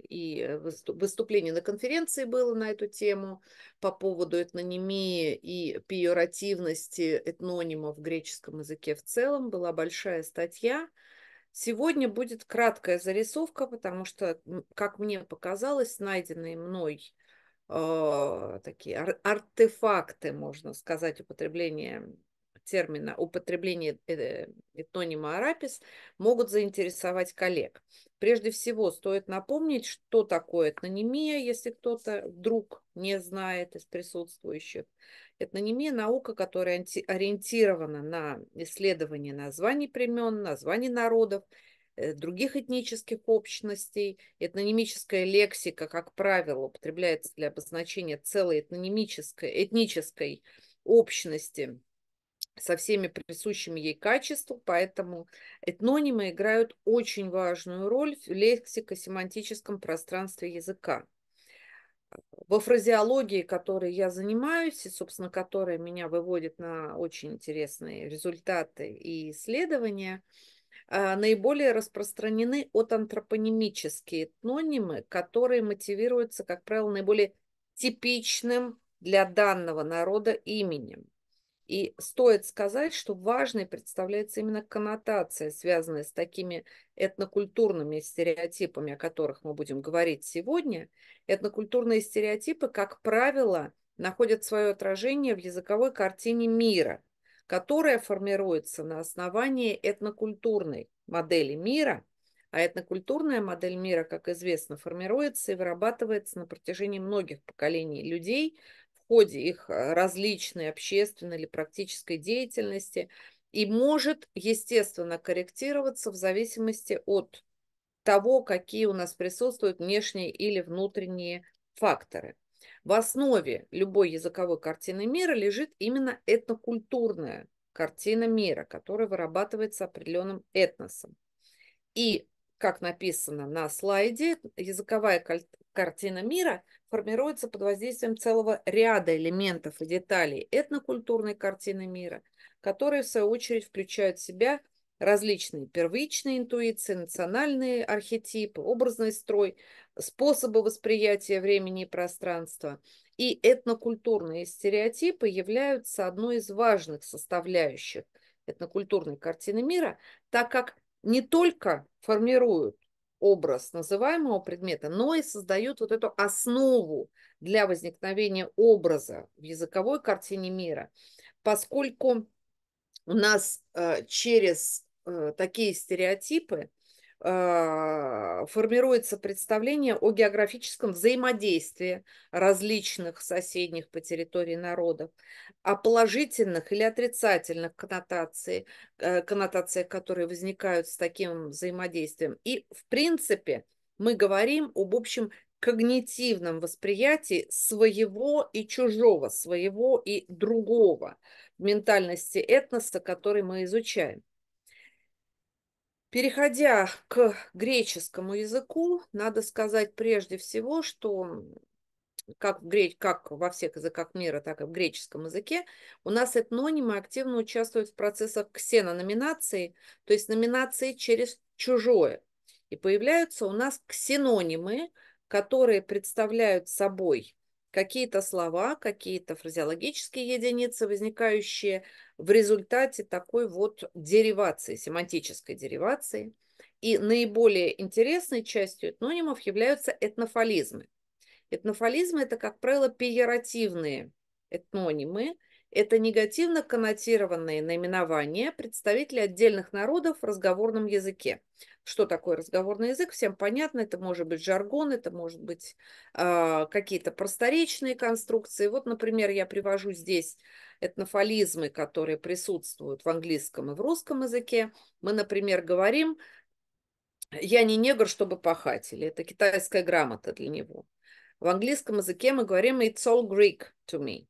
Speaker 1: и выступление на конференции было на эту тему по поводу этнонимии и пиоративности этнонима в греческом языке в целом. Была большая статья, Сегодня будет краткая зарисовка, потому что, как мне показалось, найденные мной э, такие ар- артефакты, можно сказать, употребление термина, употребление э, э, этнонима арапис могут заинтересовать коллег. Прежде всего, стоит напомнить, что такое этнонимия, если кто-то вдруг не знает из присутствующих. Этнонимия — наука, которая ориентирована на исследование названий племен, названий народов, э, других этнических общностей. Этнонимическая лексика, как правило, употребляется для обозначения целой этнонимической, этнической общности со всеми присущими ей качествами, поэтому этнонимы играют очень важную роль в лексико-семантическом пространстве языка во фразеологии, которой я занимаюсь, и, собственно, которая меня выводит на очень интересные результаты и исследования, а, наиболее распространены от антропонимические этнонимы, которые мотивируются, как правило, наиболее типичным для данного народа именем. И стоит сказать, что важной представляется именно коннотация, связанная с такими этнокультурными стереотипами, о которых мы будем говорить сегодня. Этнокультурные стереотипы, как правило, находят свое отражение в языковой картине мира, которая формируется на основании этнокультурной модели мира, а этнокультурная модель мира, как известно, формируется и вырабатывается на протяжении многих поколений людей – ходе их э, различной общественной или практической деятельности и может, естественно, корректироваться в зависимости от того, какие у нас присутствуют внешние или внутренние факторы. В основе любой языковой картины мира лежит именно этнокультурная картина мира, которая вырабатывается определенным этносом. И как написано на слайде, языковая картина мира формируется под воздействием целого ряда элементов и деталей этнокультурной картины мира, которые, в свою очередь, включают в себя различные первичные интуиции, национальные архетипы, образный строй, способы восприятия времени и пространства. И этнокультурные стереотипы являются одной из важных составляющих этнокультурной картины мира, так как не только формируют образ называемого предмета, но и создают вот эту основу для возникновения образа в языковой картине мира, поскольку у нас э, через э, такие стереотипы а, формируется представление о географическом взаимодействии различных соседних по территории народов, о положительных или отрицательных коннотациях, э, коннотациях, которые возникают с таким взаимодействием. И, в принципе, мы говорим об общем когнитивном восприятии своего и чужого, своего и другого в ментальности этноса, который мы изучаем. Переходя к греческому языку, надо сказать прежде всего, что как, в греч... как во всех языках мира, так и в греческом языке, у нас этнонимы активно участвуют в процессах ксенономинации, то есть номинации через чужое. И появляются у нас ксенонимы, которые представляют собой какие-то слова, какие-то фразеологические единицы, возникающие в результате такой вот деривации, семантической деривации. И наиболее интересной частью этнонимов являются этнофализмы. Этнофализмы – это, как правило, пиеративные этнонимы – это негативно коннотированные наименования представителей отдельных народов в разговорном языке. Что такое разговорный язык, всем понятно. Это может быть жаргон, это может быть э, какие-то просторечные конструкции. Вот, например, я привожу здесь этнофализмы, которые присутствуют в английском и в русском языке. Мы, например, говорим «я не негр, чтобы пахать», или это китайская грамота для него. В английском языке мы говорим «it's all Greek to me»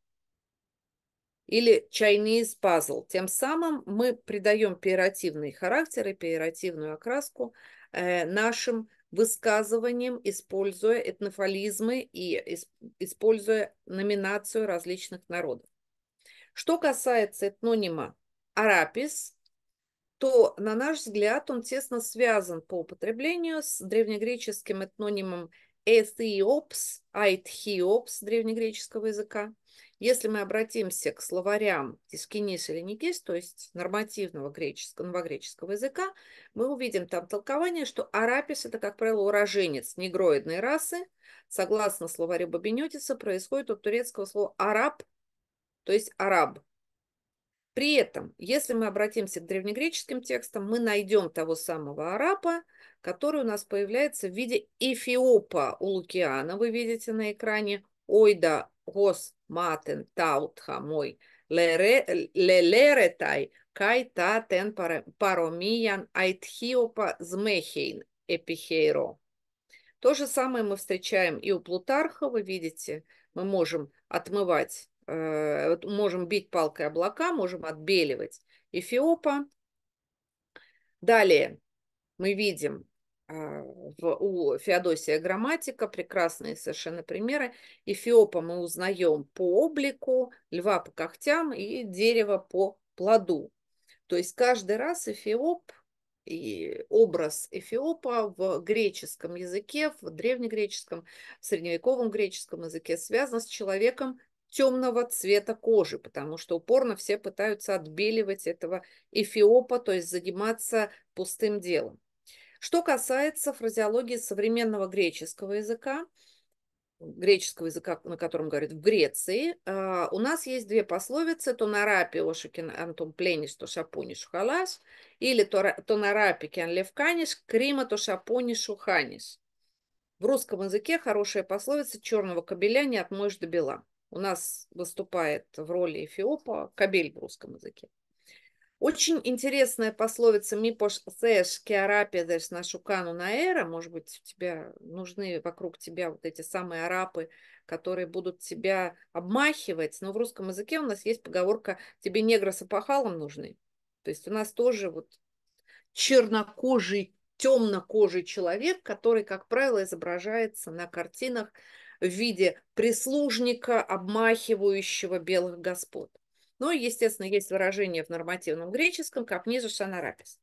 Speaker 1: или Chinese puzzle. Тем самым мы придаем пиративный характер и пиративную окраску э, нашим высказываниям, используя этнофализмы и используя номинацию различных народов. Что касается этнонима «арапис», то, на наш взгляд, он тесно связан по употреблению с древнегреческим этнонимом «эфиопс», «айтхиопс» древнегреческого языка если мы обратимся к словарям Тискинис или Никис, то есть нормативного греческого, новогреческого языка, мы увидим там толкование, что арапис – это, как правило, уроженец негроидной расы. Согласно словарю Бабинютиса, происходит от турецкого слова «араб», то есть «араб». При этом, если мы обратимся к древнегреческим текстам, мы найдем того самого арапа, который у нас появляется в виде эфиопа у Лукиана, вы видите на экране, ойда hos maten taut hamoi leleretai kai taten паромиян айтхиопа змехейн эпихейро. То же самое мы встречаем и у Плутарха, вы видите, мы можем отмывать, э, можем бить палкой облака, можем отбеливать Эфиопа. Далее мы видим а, у Феодосия грамматика, прекрасные совершенно примеры. Эфиопа мы узнаем по облику, льва по когтям и дерево по плоду. То есть каждый раз эфиоп и образ эфиопа в греческом языке, в древнегреческом, в средневековом греческом языке связан с человеком темного цвета кожи, потому что упорно все пытаются отбеливать этого эфиопа, то есть заниматься пустым делом. Что касается фразеологии современного греческого языка, греческого языка, на котором говорят в Греции, э, у нас есть две пословицы «Тонарапи ошикин антум плениш то шапуниш халаш» или «Тонарапи кян левканиш крима то шапуниш уханиш». В русском языке хорошая пословица «Черного кобеля не отмоешь до бела». У нас выступает в роли Эфиопа кобель в русском языке. Очень интересная пословица «Мипош сэш киарапедеш нашукану наэра». Может быть, у тебя нужны вокруг тебя вот эти самые арапы, которые будут тебя обмахивать. Но в русском языке у нас есть поговорка «Тебе негры с опахалом нужны». То есть у нас тоже вот чернокожий, темнокожий человек, который, как правило, изображается на картинах в виде прислужника, обмахивающего белых господ. Ну и, естественно, есть выражение в нормативном греческом «капнизу санарапис».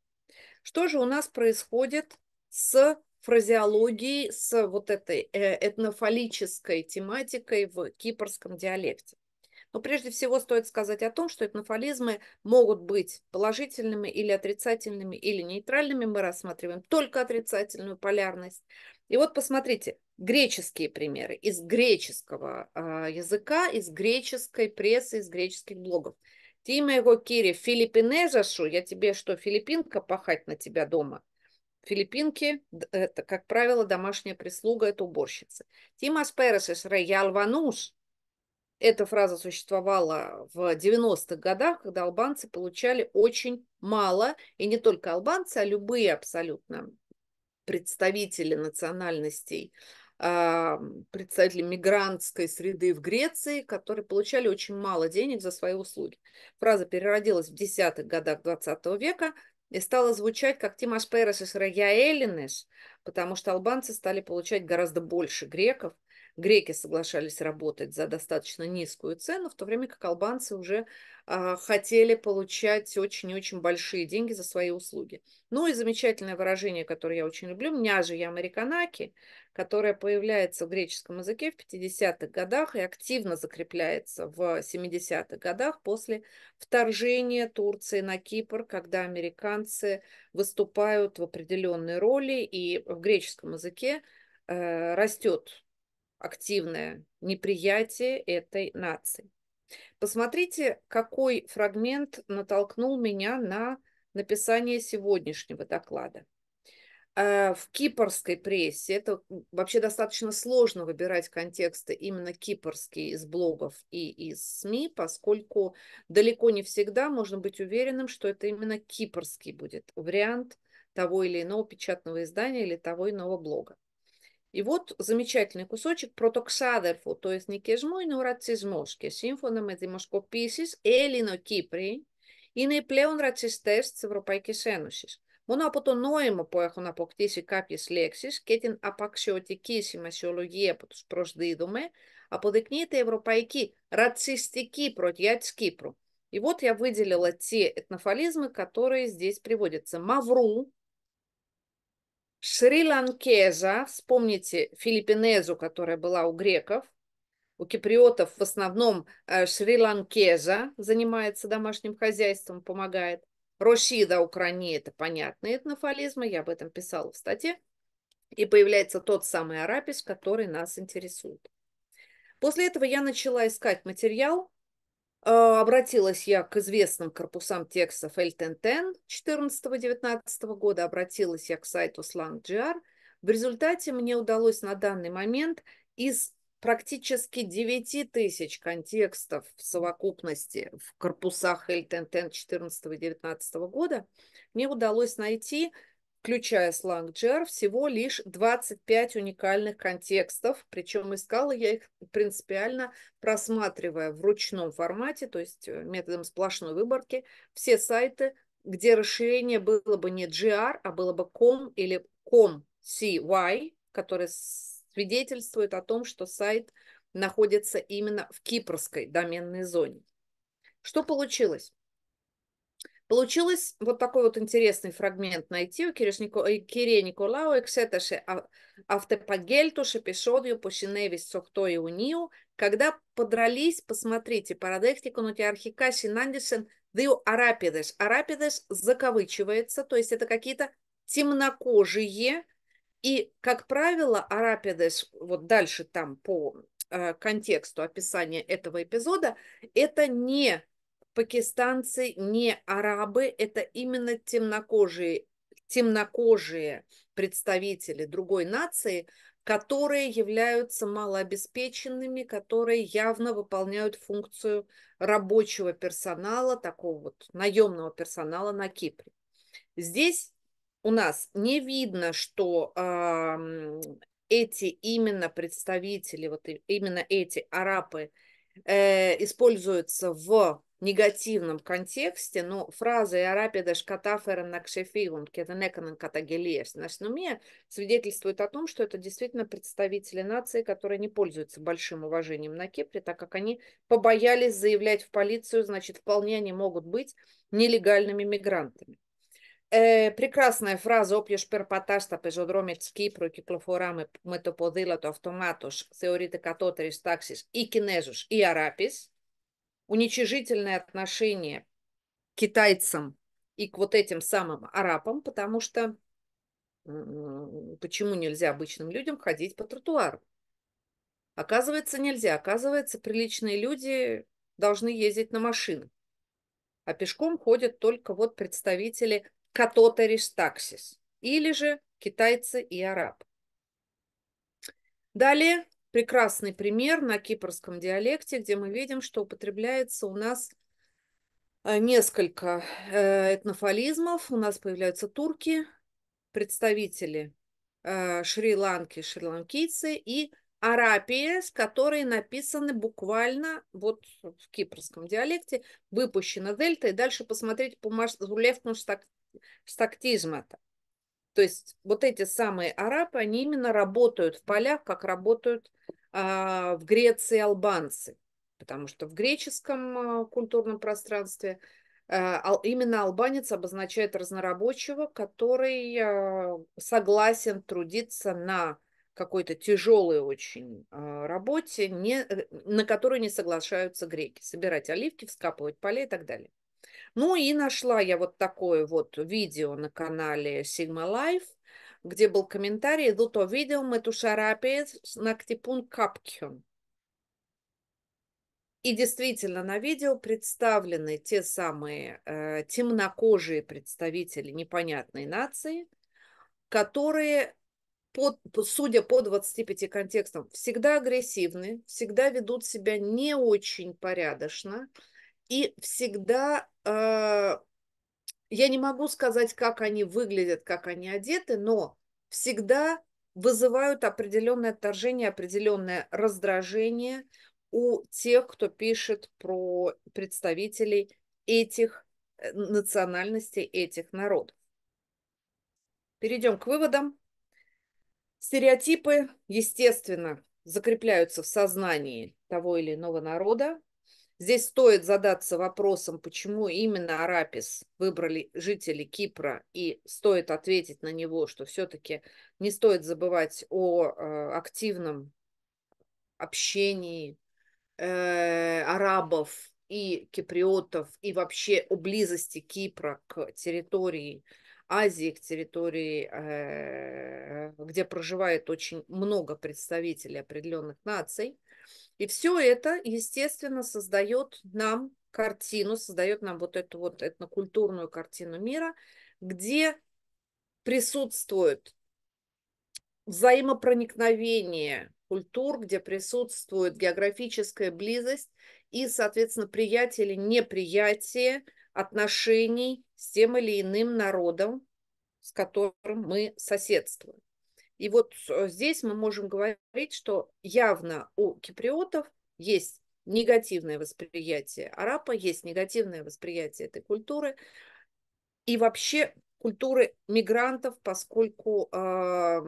Speaker 1: Что же у нас происходит с фразеологией, с вот этой э, этнофалической тематикой в кипрском диалекте? Но прежде всего стоит сказать о том, что этнофализмы могут быть положительными или отрицательными, или нейтральными. Мы рассматриваем только отрицательную полярность. И вот посмотрите, греческие примеры из греческого э, языка, из греческой прессы, из греческих блогов. Тима его Кири, филиппинезашу, я тебе что, филиппинка пахать на тебя дома? Филиппинки – это, как правило, домашняя прислуга, это уборщицы. Тимас Пересес Реялвануш, эта фраза существовала в 90-х годах, когда албанцы получали очень мало, и не только албанцы, а любые абсолютно представители национальностей, а, представители мигрантской среды в Греции, которые получали очень мало денег за свои услуги. Фраза переродилась в десятых годах 20 века и стала звучать как «Тимаш Перес и Срагя потому что албанцы стали получать гораздо больше греков – греки соглашались работать за достаточно низкую цену, в то время как албанцы уже э, хотели получать очень-очень и большие деньги за свои услуги. Ну и замечательное выражение, которое я очень люблю, «мняжи я американаки», которое появляется в греческом языке в 50-х годах и активно закрепляется в 70-х годах после вторжения Турции на Кипр, когда американцы выступают в определенной роли, и в греческом языке э, растет активное неприятие этой нации. Посмотрите, какой фрагмент натолкнул меня на написание сегодняшнего доклада. Э, в кипрской прессе, это вообще достаточно сложно выбирать контексты именно кипрские из блогов и из СМИ, поскольку далеко не всегда можно быть уверенным, что это именно кипрский будет вариант того или иного печатного издания или того иного блога. И вот замечательный κουσότσικ πρωτοξάδερφο, το εθνικισμό είναι ο ρατσισμός και σύμφωνα με δημοσκοπήσεις Έλληνο-Κύπροι είναι πλέον ρατσιστές της Ευρωπαϊκής Ένωσης. Μόνο από το νόημα που έχουν αποκτήσει κάποιες λέξεις και την απαξιωτική σημασιολογία που τους προσδίδουμε, αποδεικνύεται η ευρωπαϊκή ρατσιστική πρωτιά της Κύπρου. И вот я выделила те этнофализмы, которые здесь приводятся. Мавру, Шри-Ланкеза, вспомните Филиппинезу, которая была у греков, у киприотов в основном э, Шри-Ланкеза занимается домашним хозяйством, помогает. Рошида Украни – это понятные этнофализмы, я об этом писала в статье. И появляется тот самый арапис, который нас интересует. После этого я начала искать материал а, обратилась я к известным корпусам текстов Эльтентен 14-19 года, обратилась я к сайту Slang.gr. В результате мне удалось на данный момент из практически 9 тысяч контекстов в совокупности в корпусах Эльтентен 14-19 года мне удалось найти включая сленг JR всего лишь 25 уникальных контекстов, причем искала я их принципиально просматривая в ручном формате, то есть э, методом сплошной выборки, все сайты, где расширение было бы не GR, а было бы com или com.cy, который свидетельствует о том, что сайт находится именно в кипрской доменной зоне. Что получилось? Получилось вот такой вот интересный фрагмент найти у Кире э, Николау «Εξέτασε а, автопогельтуше пешодию по συνέβης сохто Ιουνίου», когда подрались, посмотрите, парадектикон у тебя архика синандисен «Дю арапидеш «Арапидес» закавычивается, то есть это какие-то темнокожие, и, как правило, арапидеш вот дальше там по э, контексту описания этого эпизода, это не пакистанцы не арабы, это именно темнокожие, темнокожие представители другой нации, которые являются малообеспеченными, которые явно выполняют функцию рабочего персонала, такого вот наемного персонала на Кипре. Здесь у нас не видно, что э, эти именно представители, вот именно эти арабы э, используются в негативном контексте, но фраза «Ярапидаш катаферен накшефилум кетенеканен катагелиеш» на снуме свидетельствует о том, что это действительно представители нации, которые не пользуются большим уважением на Кипре, так как они побоялись заявлять в полицию, значит, вполне они могут быть нелегальными мигрантами. Э, прекрасная фраза «Όποιος περπατά στα πεζοδρόμια της Κύπρου κυκλοφορά με, με το ποδήλατο αυτομάτως θεωρείται и τάξης ή Κινέζος уничижительное отношение к китайцам и к вот этим самым арабам, потому что почему нельзя обычным людям ходить по тротуару? Оказывается, нельзя. Оказывается, приличные люди должны ездить на машинах. А пешком ходят только вот представители катотерис таксис или же китайцы и араб. Далее прекрасный пример на кипрском диалекте, где мы видим, что употребляется у нас э, несколько э, этнофализмов. У нас появляются турки, представители э, Шри-Ланки, шри-ланкийцы и арапия, с которой написаны буквально вот в кипрском диалекте, выпущена дельта, и дальше посмотреть по Левкнуштактизма. То есть вот эти самые арабы, они именно работают в полях, как работают а, в Греции албанцы, потому что в греческом а, культурном пространстве а, именно албанец обозначает разнорабочего, который а, согласен трудиться на какой-то тяжелой очень а, работе, не, э, на которую не соглашаются греки. Собирать оливки, вскапывать поля и так далее. Ну и нашла я вот такое вот видео на канале Sigma Life, где был комментарий до «Дуто видео мы эту с нактипун капкхен». И действительно, на видео представлены те самые э, темнокожие представители непонятной нации, которые, под, судя по 25 контекстам, всегда агрессивны, всегда ведут себя не очень порядочно – и всегда э, я не могу сказать, как они выглядят, как они одеты, но всегда вызывают определенное отторжение, определенное раздражение у тех, кто пишет про представителей этих э, национальностей, этих народов. Перейдем к выводам. Стереотипы, естественно, закрепляются в сознании того или иного народа, Здесь стоит задаться вопросом, почему именно Арапис выбрали жители Кипра, и стоит ответить на него, что все-таки не стоит забывать о э, активном общении э, арабов и киприотов, и вообще о близости Кипра к территории Азии, к территории, э, где проживает очень много представителей определенных наций. И все это, естественно, создает нам картину, создает нам вот эту вот этнокультурную картину мира, где присутствует взаимопроникновение культур, где присутствует географическая близость и, соответственно, приятие или неприятие отношений с тем или иным народом, с которым мы соседствуем. И вот э, здесь мы можем говорить, что явно у киприотов есть негативное восприятие арапа, есть негативное восприятие этой культуры. И вообще культуры мигрантов, поскольку, э,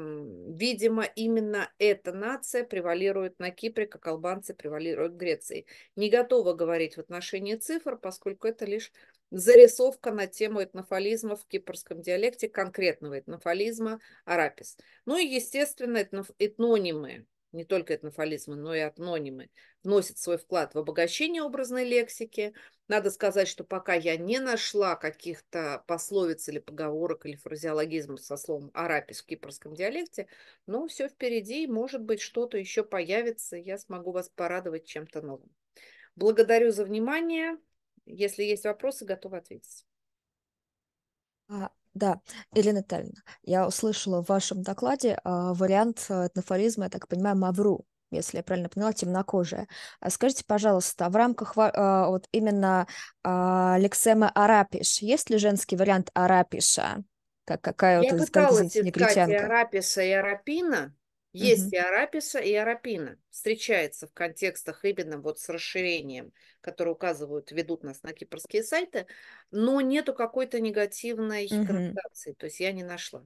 Speaker 1: видимо, именно эта нация превалирует на Кипре, как албанцы превалируют в Греции. Не готова говорить в отношении цифр, поскольку это лишь зарисовка на тему этнофализма в кипрском диалекте, конкретного этнофализма арапис. Ну и, естественно, этноф- этнонимы не только этнофализмы, но и атнонимы, вносят свой вклад в обогащение образной лексики. Надо сказать, что пока я не нашла каких-то пословиц или поговорок или фразеологизмов со словом «арапис» в кипрском диалекте, но все впереди, и может быть, что-то еще появится, я смогу вас порадовать чем-то новым. Благодарю за внимание. Если есть вопросы, готова ответить.
Speaker 4: А, да, Елена Витальевна, я услышала в вашем докладе а, э, вариант этнофоризма, я так понимаю, мавру, если я правильно поняла, темнокожая. А скажите, пожалуйста, в рамках э, вот именно э, лексемы арапиш, есть ли женский вариант арапиша? Как какая я вот пыталась искать
Speaker 1: арапиша, и арапина, есть угу. и араписа, и арапина. Встречается в контекстах именно вот с расширением, которые указывают, ведут нас на кипрские сайты, но нету какой-то негативной угу. коннотации, то есть я не нашла.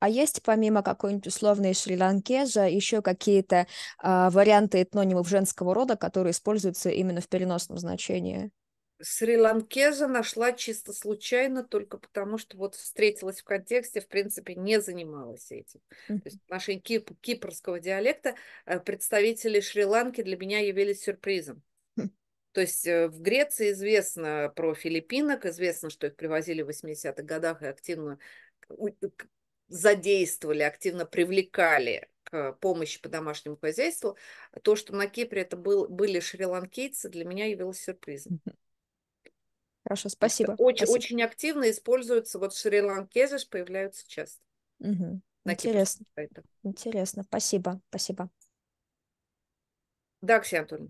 Speaker 4: А есть помимо какой-нибудь условной шри-ланкежа еще какие-то э, варианты этнонимов женского рода, которые используются именно в переносном значении?
Speaker 1: Шри-Ланкежа нашла чисто случайно, только потому что вот встретилась в контексте, в принципе, не занималась этим. Mm-hmm. То есть наши кип- кипрского диалекта э, представители Шри-Ланки для меня явились сюрпризом. Хм. То есть э, в Греции известно про филиппинок, известно, что их привозили в 80-х годах и активно э, задействовали, активно привлекали к помощи по домашнему хозяйству. То, что на Кипре это был, были шри-ланкийцы, для меня явилось сюрпризом. Mm-hmm.
Speaker 4: Хорошо, спасибо. Очень, спасибо. очень
Speaker 1: активно используются, вот шри-ланкезиш появляются часто.
Speaker 4: Угу. На Интересно. Интересно, спасибо, спасибо.
Speaker 2: Да, Ксения Анатольевна.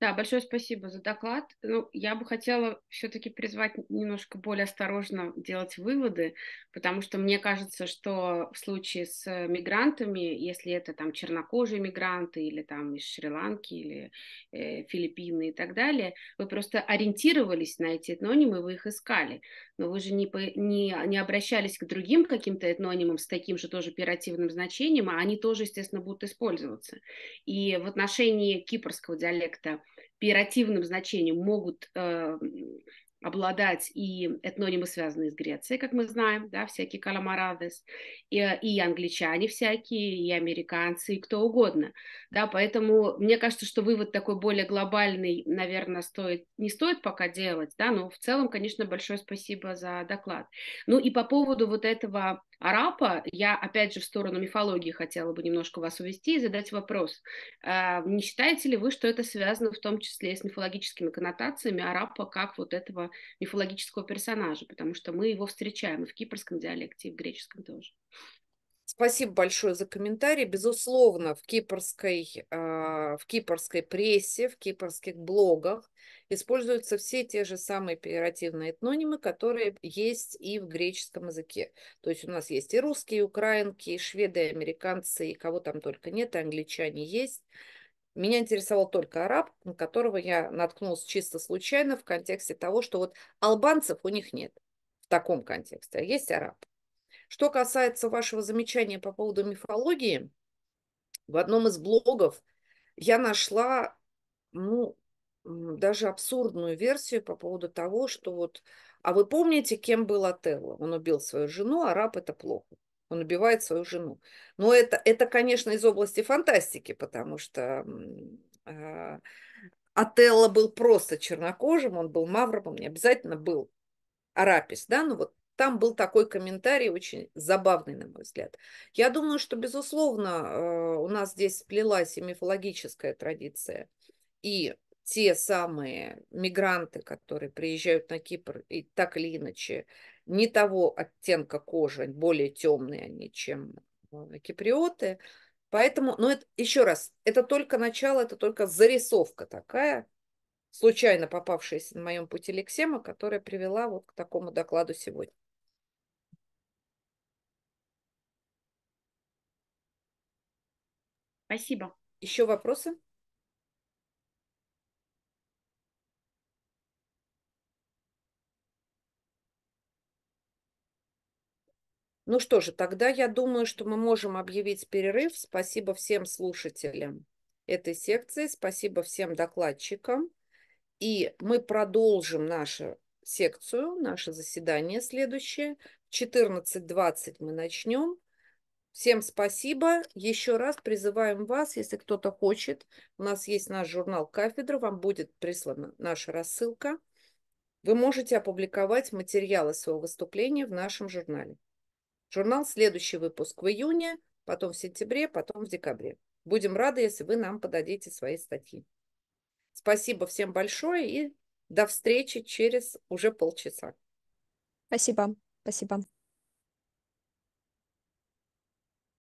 Speaker 2: Да, большое спасибо за доклад. Ну, я бы хотела все-таки призвать немножко более осторожно делать выводы, потому что мне кажется, что в случае с э, мигрантами, если это там чернокожие мигранты или там из Шри-Ланки или э, Филиппины и так далее, вы просто ориентировались на эти этнонимы, вы их искали, но вы же не, по, не, не обращались к другим каким-то этнонимам с таким же тоже оперативным значением, а они тоже, естественно, будут использоваться. И в отношении кипрского диалекта – пиративным значением могут э, обладать и этнонимы, связанные с Грецией, как мы знаем, да, всякие каламарадес, и, э, и англичане всякие, и американцы, и кто угодно, да, поэтому мне кажется, что вывод такой более глобальный, наверное, стоит, не стоит пока делать, да, но в целом, конечно, большое спасибо за доклад. Ну и по поводу вот этого арапа, я опять же в сторону мифологии хотела бы немножко вас увести и задать вопрос. А, не считаете ли вы, что это связано в том числе с мифологическими коннотациями арапа как вот этого мифологического персонажа, потому что мы его встречаем и в кипрском диалекте, и в греческом тоже? Спасибо
Speaker 1: большое за комментарий. Безусловно, в кипрской, а, в кипрской прессе, в кипрских блогах используются все те же самые оперативные этнонимы, которые есть и в греческом языке. То есть у нас есть и русские, и украинки, и шведы, и американцы, и кого там только нет, и англичане есть. Меня интересовал только араб, на которого я наткнулась чисто случайно в контексте того, что вот албанцев у них нет в таком контексте, а есть араб. Что касается вашего замечания по поводу мифологии, в одном из блогов я нашла, ну, даже абсурдную версию по поводу того, что вот, а вы помните, кем был Отелло? Он убил свою жену, а раб это плохо. Он убивает свою жену. Но это, это конечно, из области фантастики, потому что э, Отелло был просто чернокожим, он был мавром, он не обязательно был арапис, да, ну вот там был такой комментарий, очень забавный, на мой взгляд. Я думаю, что, безусловно, э, у нас здесь сплелась и мифологическая традиция, и те самые мигранты, которые приезжают на Кипр и так или иначе не того оттенка кожи, более темные они, чем э, киприоты. Поэтому, ну это еще раз, это только начало, это только зарисовка такая, случайно попавшаяся на моем пути лексема, которая привела вот к такому докладу сегодня. Спасибо. Еще вопросы? Ну что же, тогда я думаю, что мы можем объявить перерыв. Спасибо всем слушателям этой секции, спасибо всем докладчикам. И мы продолжим нашу секцию, наше заседание следующее. В 14.20 мы начнем. Всем спасибо. Еще раз призываем вас, если кто-то хочет, у нас есть наш журнал «Кафедра», вам будет прислана наша рассылка. Вы можете опубликовать материалы своего выступления в нашем журнале. Журнал следующий выпуск в июне, потом в сентябре, потом в декабре. Будем рады, если вы нам подадите свои статьи. Спасибо всем большое и до встречи через уже полчаса.
Speaker 4: Спасибо. Спасибо.